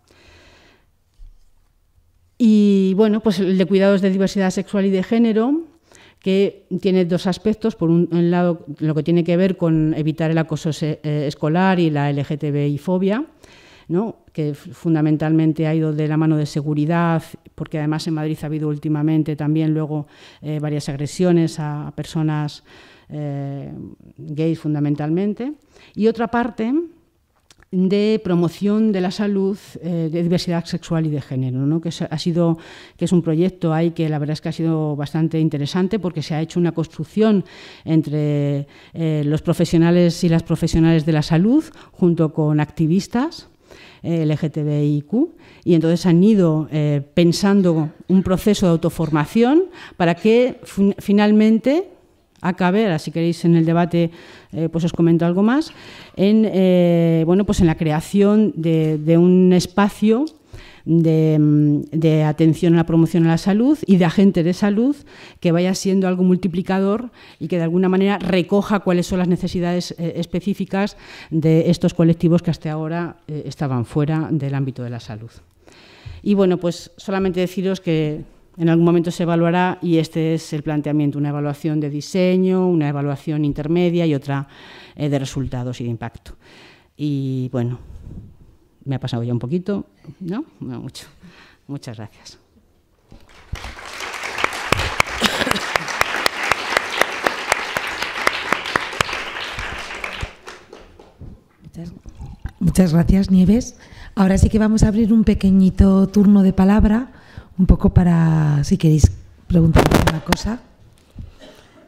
Y bueno, pues el de cuidados de diversidad sexual y de género que tiene dos aspectos. Por un lado, lo que tiene que ver con evitar el acoso eh, escolar y la LGTBI-fobia, ¿no? que fundamentalmente ha ido de la mano de seguridad, porque además en Madrid ha habido últimamente también luego eh, varias agresiones a, personas eh, gays fundamentalmente. Y otra parte de promoción de la salud, eh, de diversidad sexual y de género, ¿no? que, es, ha sido, que es un proyecto ahí que la verdad es que ha sido bastante interesante porque se ha hecho una construcción entre eh, los profesionales y las profesionales de la salud junto con activistas. Eh, LGTBIQ, y entonces han ido pensando un proceso de autoformación para que finalmente a ahora si queréis en el debate eh, pues os comento algo más, en, eh, bueno, pues en la creación de, un espacio mm, de, atención a la promoción de la salud y de agentes de salud que vaya siendo algo multiplicador y que de alguna manera recoja cuáles son las necesidades eh, específicas de estos colectivos que hasta ahora estaban fuera del ámbito de la salud. Y bueno, pues solamente deciros que en algún momento se evaluará y este es el planteamiento, una evaluación de diseño, una evaluación intermedia y otra eh, de resultados y de impacto. Y bueno, me ha pasado ya un poquito, ¿no? No mucho. Muchas gracias. Muchas gracias, Nieves. Ahora sí que vamos a abrir un pequeñito turno de palabra un poco para, si queréis preguntar alguna cosa,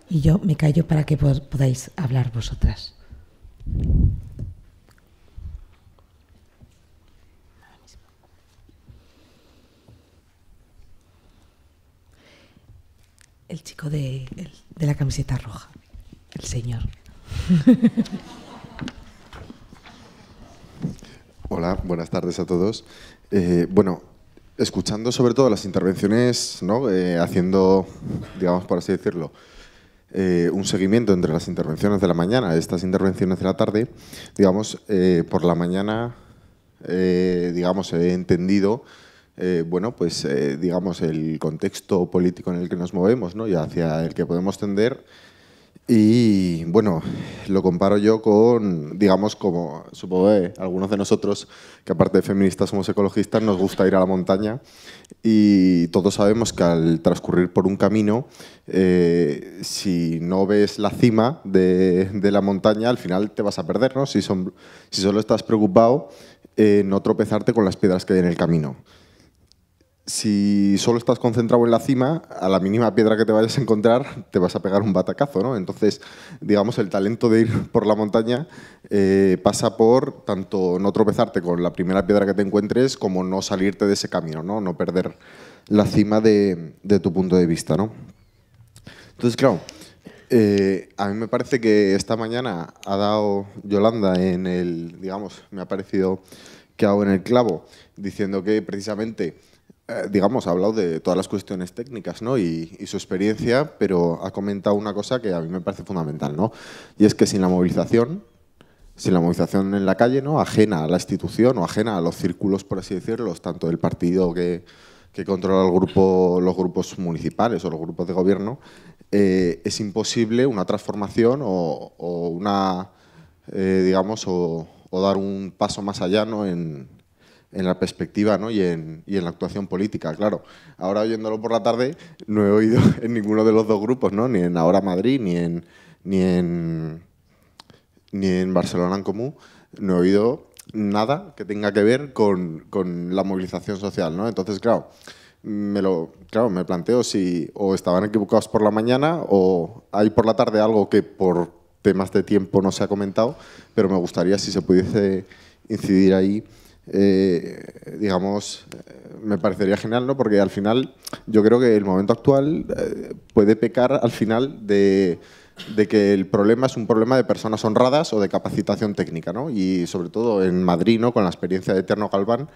y yo me callo para que podáis hablar vosotras. El chico de, la camiseta roja, el señor. Hola, buenas tardes a todos. Eh, bueno, escuchando sobre todo las intervenciones, eh, haciendo, digamos por así decirlo, eh, un seguimiento entre las intervenciones de la mañana y estas intervenciones de la tarde, digamos, eh, por la mañana, digamos, he entendido, bueno, pues, digamos, el contexto político en el que nos movemos, ¿no? Y hacia el que podemos tender y bueno, lo comparo yo con, digamos, como supongo algunos de nosotros, que aparte de feministas somos ecologistas, nos gusta ir a la montaña y todos sabemos que al transcurrir por un camino, eh, si no ves la cima de, la montaña, al final te vas a perder, ¿no? Si, solo estás preocupado en eh, no tropezarte con las piedras que hay en el camino si solo estás concentrado en la cima, a la mínima piedra que te vayas a encontrar te vas a pegar un batacazo, ¿no? Entonces, digamos, el talento de ir por la montaña eh, pasa por tanto no tropezarte con la primera piedra que te encuentres como no salirte de ese camino, ¿no? No perder la cima de, tu punto de vista, ¿no? Entonces, claro, eh, a mí me parece que esta mañana ha dado Yolanda en el, digamos, me ha parecido que ha en el clavo, diciendo que precisamente eh, digamos, ha hablado de todas las cuestiones técnicas ¿no? y, su experiencia, pero ha comentado una cosa que a mí me parece fundamental, ¿no? y es que sin la movilización, sin la movilización en la calle, ¿no? ajena a la institución o ajena a los círculos, por así decirlo, tanto del partido que, controla el grupo, los grupos municipales o los grupos de gobierno, eh, es imposible una transformación o, una, eh, digamos, o, o, dar un paso más allá ¿no? en, en la perspectiva y, en, la actuación política, claro. Ahora oyéndolo por la tarde no he oído en ninguno de los dos grupos, ¿no? ni en Ahora Madrid, ni en, ni en, ni en Barcelona en Común, no he oído nada que tenga que ver con, con la movilización social. ¿no? Entonces, claro, me lo claro, me planteo si o estaban equivocados por la mañana o hay por la tarde algo que por temas de tiempo no se ha comentado, pero me gustaría si se pudiese incidir ahí eh, digamos, eh, me parecería genial, ¿no? Porque al final yo creo que el momento actual eh, puede pecar al final de, que el problema es un problema de personas honradas o de capacitación técnica, ¿no? Y sobre todo en Madrid, ¿no? Con la experiencia de Eterno Galván,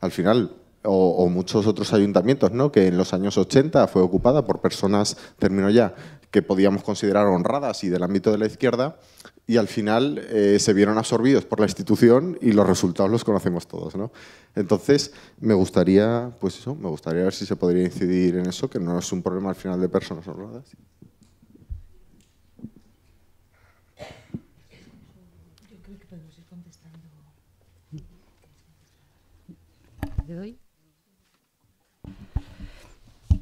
al final o, muchos otros ayuntamientos, ¿no? que en los años 80 fue ocupada por personas, termino ya, que podíamos considerar honradas y del ámbito de la izquierda, y al final eh, se vieron absorbidos por la institución y los resultados los conocemos todos. ¿no? Entonces, me gustaría, pues eso, me gustaría ver si se podría incidir en eso, que no es un problema al final de personas honradas.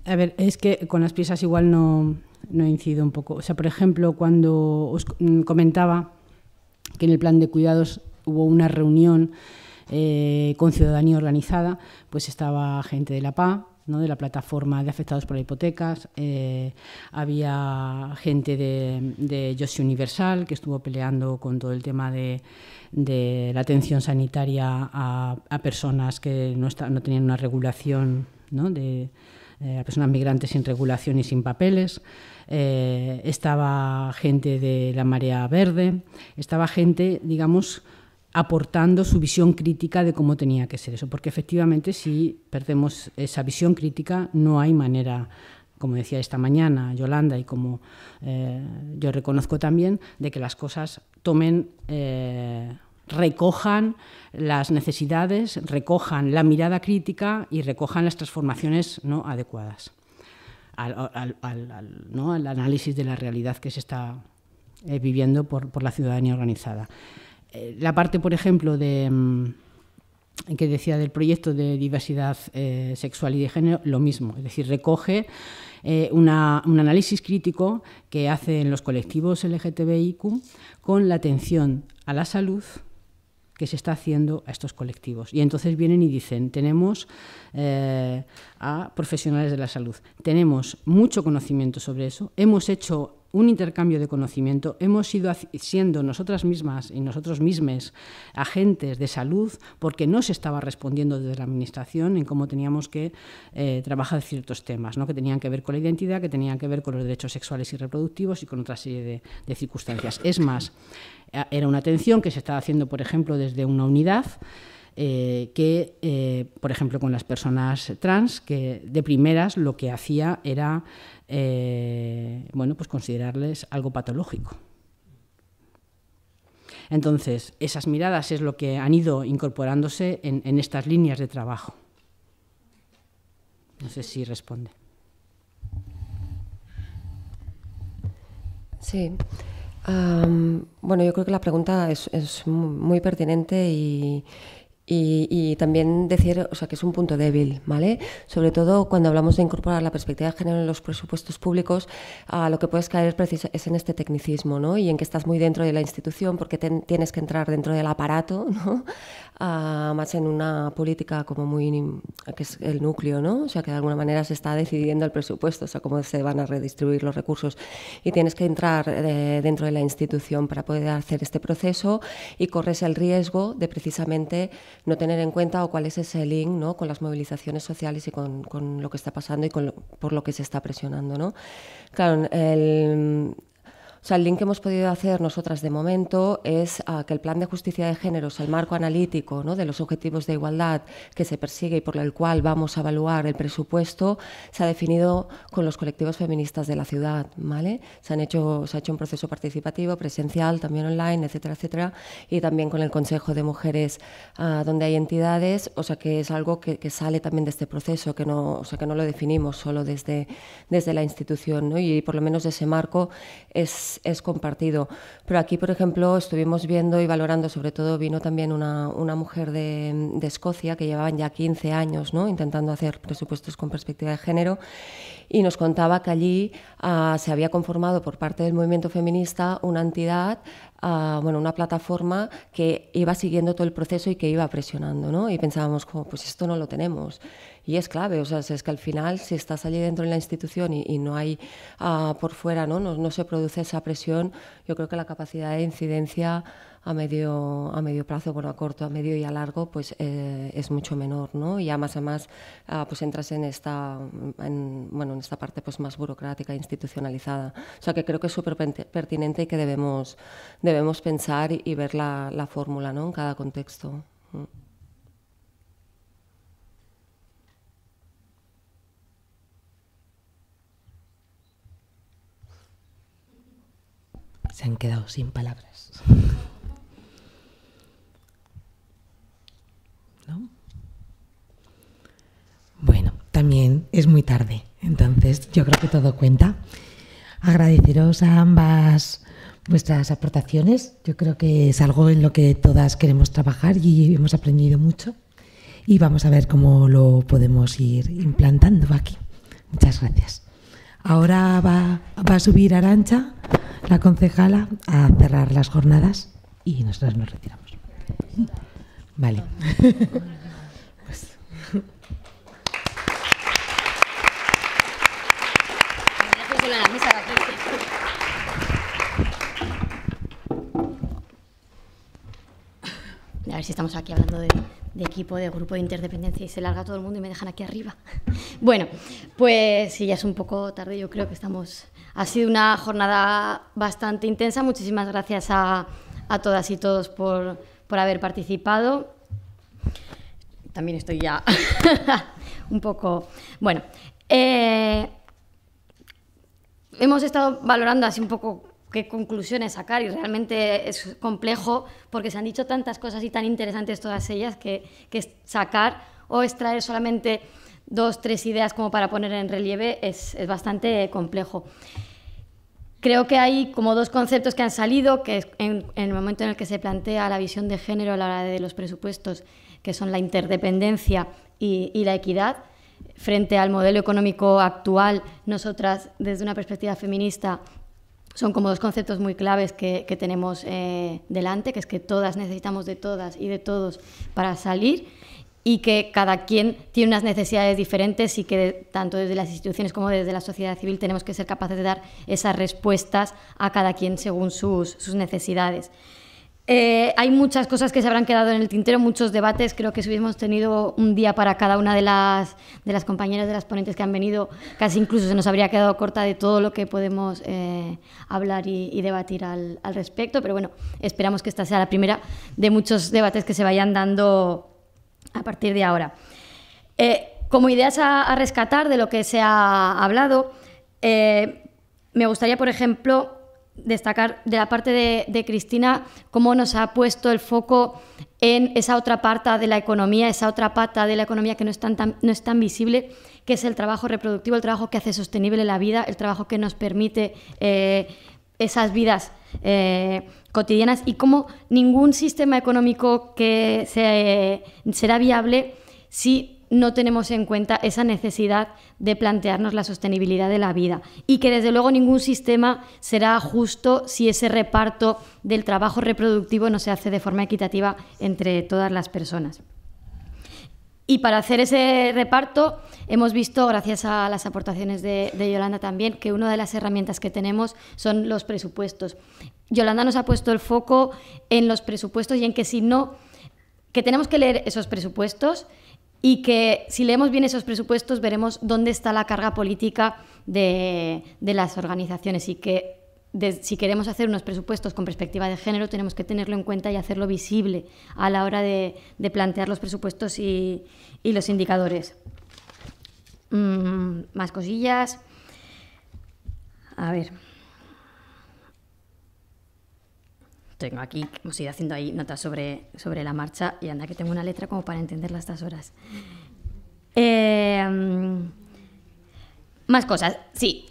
A ver, es que con las piezas igual no, no incido un poco. O sea, por ejemplo, cuando os mm, comentaba que en el plan de cuidados hubo una reunión eh, con ciudadanía organizada, pues estaba gente de la PA, ¿no? de la plataforma de afectados por hipotecas, eh, había gente de, de Universal que estuvo peleando con todo el tema de, la atención sanitaria a, personas que no, no, tenían una regulación, ¿no? de eh, personas migrantes sin regulación y sin papeles. Eh, estaba gente de la Marea Verde, estaba gente, digamos, aportando su visión crítica de cómo tenía que ser eso, porque efectivamente si perdemos esa visión crítica no hay manera como decía esta mañana Yolanda y como eh, yo reconozco también, de que las cosas tomen, eh, recojan las necesidades, recojan la mirada crítica y recojan las transformaciones no adecuadas al, ¿no? al análisis de la realidad que se está eh, viviendo por, la ciudadanía organizada. Eh, la parte, por ejemplo, de mm, que decía del proyecto de diversidad eh, sexual y de género, lo mismo, es decir, recoge una, un análisis crítico que hacen los colectivos LGTBIQ con la atención a la salud, que se está haciendo a estos colectivos. Y entonces vienen y dicen, tenemos eh, a profesionales de la salud, tenemos mucho conocimiento sobre eso, hemos hecho un intercambio de conocimiento, hemos ido siendo nosotras mismas y nosotros mismos agentes de salud porque no se estaba respondiendo desde la Administración en cómo teníamos que eh, trabajar ciertos temas, ¿no? que tenían que ver con la identidad, que tenían que ver con los derechos sexuales y reproductivos y con otra serie de, circunstancias. Es más, eh, era una atención que se estaba haciendo, por ejemplo, desde una unidad. Eh, que, por ejemplo, con las personas trans, que de primeras lo que hacía era eh, bueno, pues considerarles algo patológico. Entonces, esas miradas es lo que han ido incorporándose en, estas líneas de trabajo. No sé si responde. Sí. bueno, yo creo que la pregunta es, es muy pertinente y, y, también decir, o sea, que es un punto débil, ¿vale? Sobre todo cuando hablamos de incorporar la perspectiva de género en los presupuestos públicos, a lo que puedes caer es en este tecnicismo, ¿no? Y en que estás muy dentro de la institución porque tienes que entrar dentro del aparato, ¿no? Ah, más en una política como muy que es el núcleo, ¿no? O sea, que de alguna manera se está decidiendo el presupuesto, o sea, cómo se van a redistribuir los recursos y tienes que entrar eh, dentro de la institución para poder hacer este proceso y corres el riesgo de precisamente no tener en cuenta o cuál es ese link ¿no? con las movilizaciones sociales y con, lo que está pasando y con por lo que se está presionando. ¿no? Claro, el, o sea, el link que hemos podido hacer nosotras de momento es que el plan de justicia de géneros, el marco analítico de los objetivos de igualdad que se persigue y por el cual vamos a evaluar el presupuesto, se ha definido con los colectivos feministas de la ciudad. ¿vale? Se, han hecho, se ha hecho un proceso participativo, presencial, también online, etcétera, etcétera, y también con el Consejo de Mujeres, ah, donde hay entidades, o sea, que es algo que, sale también de este proceso, que no, o sea, que no lo definimos solo desde, desde la institución, y por lo menos ese marco es es, compartido. Pero aquí, por ejemplo, estuvimos viendo y valorando, sobre todo vino también una, mujer de, Escocia que llevaban ya 15 años intentando hacer presupuestos con perspectiva de género y nos contaba que allí ah, se había conformado por parte del movimiento feminista una entidad ah, bueno, una plataforma que iba siguiendo todo el proceso y que iba presionando, Y pensábamos, pues esto no lo tenemos y es clave, o sea, es que al final si estás allí dentro en la institución y, no hay ah, por fuera, ¿no? ¿no? se produce esa presión, yo creo que la capacidad de incidencia a medio, a medio plazo, bueno, a corto, a medio y a largo, pues eh, es mucho menor, ¿no? Y además, además, ah, pues entras en esta, bueno, en esta parte pues más burocrática, institucionalizada. O sea, que creo que es súper pertinente y que debemos, debemos pensar y, ver la, fórmula, ¿no? En cada contexto. Mm. Se han quedado sin palabras. Bueno, también es muy tarde, entonces yo creo que todo cuenta. Agradeceros a ambas vuestras aportaciones. Yo creo que es algo en lo que todas queremos trabajar y hemos aprendido mucho. Y vamos a ver cómo lo podemos ir implantando aquí. Muchas gracias. Ahora va, va a subir Arancha la concejala a cerrar las jornadas y nosotras nos retiramos. Vale. pues. A ver si estamos aquí hablando de de equipo, de grupo de interdependencia y se larga todo el mundo y me dejan aquí arriba. bueno, pues si ya es un poco tarde, yo creo que estamos... Ha sido una jornada bastante intensa, muchísimas gracias a, todas y todos por, haber participado. También estoy ya un poco... Bueno, eh, hemos estado valorando así un poco qué conclusiones sacar y realmente es complejo porque se han dicho tantas cosas y tan interesantes todas ellas que, sacar o extraer solamente dos, tres ideas como para poner en relieve es, bastante complejo. Creo que hay como dos conceptos que han salido, que en, el momento en el que se plantea la visión de género a la hora de los presupuestos, que son la interdependencia y la equidad. Frente al modelo económico actual, nosotras, desde una perspectiva feminista, son como dos conceptos muy claves que, tenemos eh, delante, que es que todas necesitamos de todas y de todos para salir y que cada quien tiene unas necesidades diferentes y que tanto desde las instituciones como desde la sociedad civil tenemos que ser capaces de dar esas respuestas a cada quien según sus necesidades. Eh, hay muchas cosas que se habrán quedado en el tintero, muchos debates. Creo que si hubiéramos tenido un día para cada una de las, de las compañeras, de las ponentes que han venido, casi incluso se nos habría quedado corta de todo lo que podemos eh, hablar y, debatir al, respecto. Pero bueno, esperamos que esta sea la primera de muchos debates que se vayan dando a partir de ahora. Eh, como ideas a, rescatar de lo que se ha hablado, me gustaría, por ejemplo, destacar de la parte de, Cristina cómo nos ha puesto el foco en esa otra parte de la economía, esa otra pata de la economía que no es tan, no es visible, que es el trabajo reproductivo, el trabajo que hace sostenible la vida, el trabajo que nos permite eh, esas vidas eh, cotidianas y cómo ningún sistema económico que eh, será viable si no tenemos en cuenta esa necesidad de plantearnos la sostenibilidad de la vida y que desde luego ningún sistema será justo si ese reparto del trabajo reproductivo no se hace de forma equitativa entre todas las personas. Y para hacer ese reparto hemos visto, gracias a las aportaciones de, Yolanda también, que una de las herramientas que tenemos son los presupuestos. Yolanda nos ha puesto el foco en los presupuestos y en que si no, que tenemos que leer esos presupuestos, y que si leemos bien esos presupuestos veremos dónde está la carga política de, las organizaciones y que si queremos hacer unos presupuestos con perspectiva de género tenemos que tenerlo en cuenta y hacerlo visible a la hora de, plantear los presupuestos y, los indicadores. Mm, más cosillas. A ver. tengo aquí, hemos ido haciendo ahí notas sobre, sobre la marcha y anda que tengo una letra como para entenderla a estas horas. Em, más cosas, sí,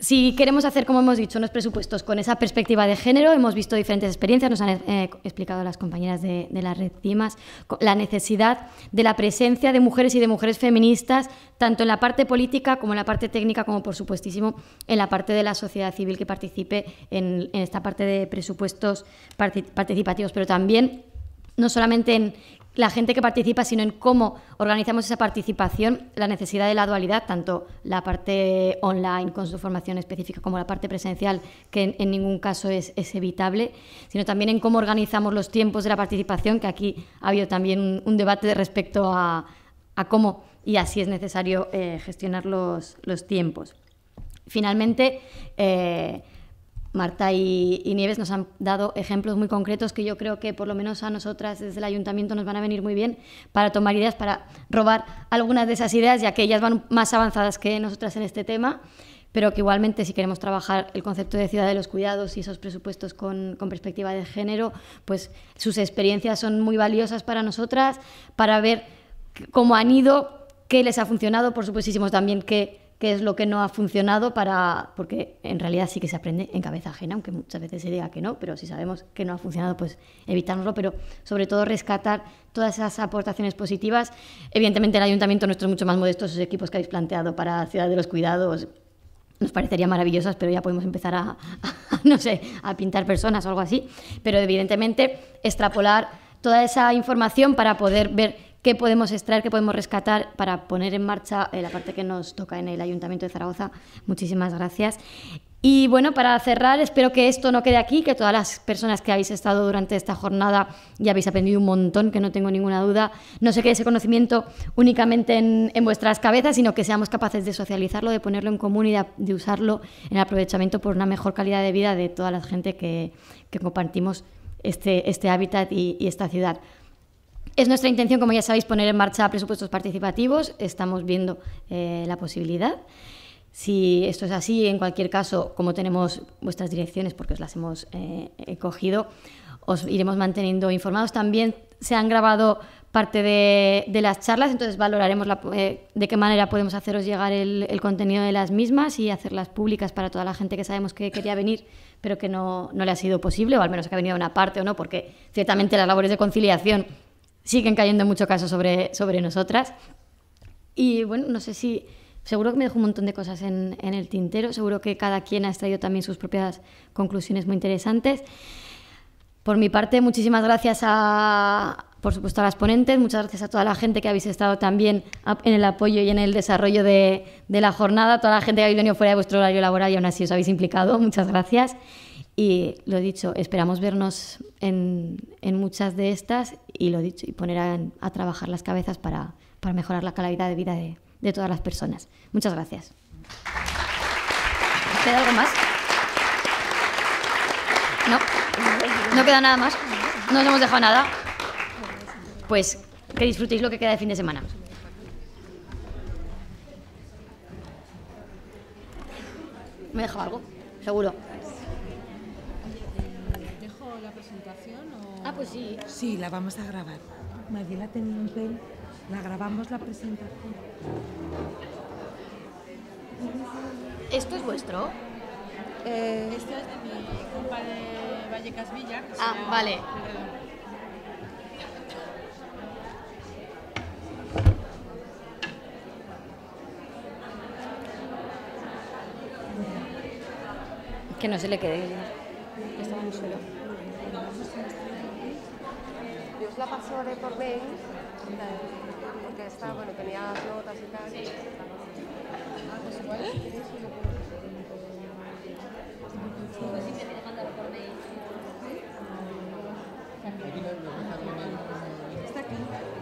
si queremos hacer, como hemos dicho, unos presupuestos con esa perspectiva de género, hemos visto diferentes experiencias, nos han eh, explicado las compañeras de, la red CIMAS, la necesidad de la presencia de mujeres y de mujeres feministas, tanto en la parte política como en la parte técnica, como por supuestísimo en la parte de la sociedad civil que participe en esta parte de presupuestos participativos, pero también no solamente en la gente que participa, sino en cómo organizamos esa participación, la necesidad de la dualidad, tanto la parte online con su formación específica como la parte presencial, que en, ningún caso es, evitable, sino también en cómo organizamos los tiempos de la participación, que aquí ha habido también un, debate respecto a, cómo y así es necesario eh, gestionar los, tiempos. Finalmente, eh, Marta y, Nieves nos han dado ejemplos muy concretos que yo creo que por lo menos a nosotras desde el ayuntamiento nos van a venir muy bien para tomar ideas, para robar algunas de esas ideas, ya que ellas van más avanzadas que nosotras en este tema, pero que igualmente si queremos trabajar el concepto de ciudad de los cuidados y esos presupuestos con, perspectiva de género, pues sus experiencias son muy valiosas para nosotras, para ver cómo han ido, qué les ha funcionado, por supuestísimo también qué qué es lo que no ha funcionado para... Porque en realidad sí que se aprende en cabeza ajena, aunque muchas veces se diga que no, pero si sabemos que no ha funcionado, pues evitárnoslo, pero sobre todo rescatar todas esas aportaciones positivas. Evidentemente el ayuntamiento nuestro es mucho más modesto, esos equipos que habéis planteado para Ciudad de los Cuidados nos parecería maravillosas, pero ya podemos empezar a, no sé, a pintar personas o algo así. Pero evidentemente extrapolar toda esa información para poder ver qué podemos extraer, qué podemos rescatar para poner en marcha eh, la parte que nos toca en el Ayuntamiento de Zaragoza. Muchísimas gracias. Y bueno, para cerrar, espero que esto no quede aquí, que todas las personas que habéis estado durante esta jornada ya habéis aprendido un montón, que no tengo ninguna duda. No se quede ese conocimiento únicamente en, vuestras cabezas, sino que seamos capaces de socializarlo, de ponerlo en común y de, usarlo en aprovechamiento por una mejor calidad de vida de toda la gente que, compartimos este, este, hábitat y esta ciudad. Es nuestra intención, como ya sabéis, poner en marcha presupuestos participativos. Estamos viendo eh, la posibilidad. Si esto es así, en cualquier caso, como tenemos vuestras direcciones, porque os las hemos eh, cogido, os iremos manteniendo informados. También se han grabado parte de, las charlas, entonces valoraremos eh, de qué manera podemos haceros llegar el, contenido de las mismas y hacerlas públicas para toda la gente que sabemos que quería venir, pero que no, le ha sido posible, o al menos que ha venido una parte o no, porque ciertamente las labores de conciliación siguen cayendo muchos casos sobre, sobre nosotras. Y bueno, no sé si. Seguro que me dejo un montón de cosas en, en, el tintero. Seguro que cada quien ha extraído también sus propias conclusiones muy interesantes. Por mi parte, muchísimas gracias a, por supuesto, a las ponentes, muchas gracias a toda la gente que habéis estado también en el apoyo y en el desarrollo de, de la jornada, toda la gente que habéis venido fuera de vuestro horario laboral y aún así os habéis implicado. Muchas gracias. Y lo dicho, esperamos vernos en, muchas de estas y lo dicho, y poner a, trabajar las cabezas para, mejorar la calidad de vida de, todas las personas. Muchas gracias. ¿Queda algo más? No, no queda nada más. No nos hemos dejado nada. Pues que disfrutéis lo que queda de fin de semana. ¿Me dejado algo? Seguro. Ah, pues sí. Sí, la vamos a grabar. Mariela tenía un pel, la grabamos la presentación. ¿Esto es vuestro? Eh... es de mi compa de Vallecas Villa. ah, vale. Que no se le quede. Está en suelo la la de por mail, porque está, bueno, tenía flotas y tal. Está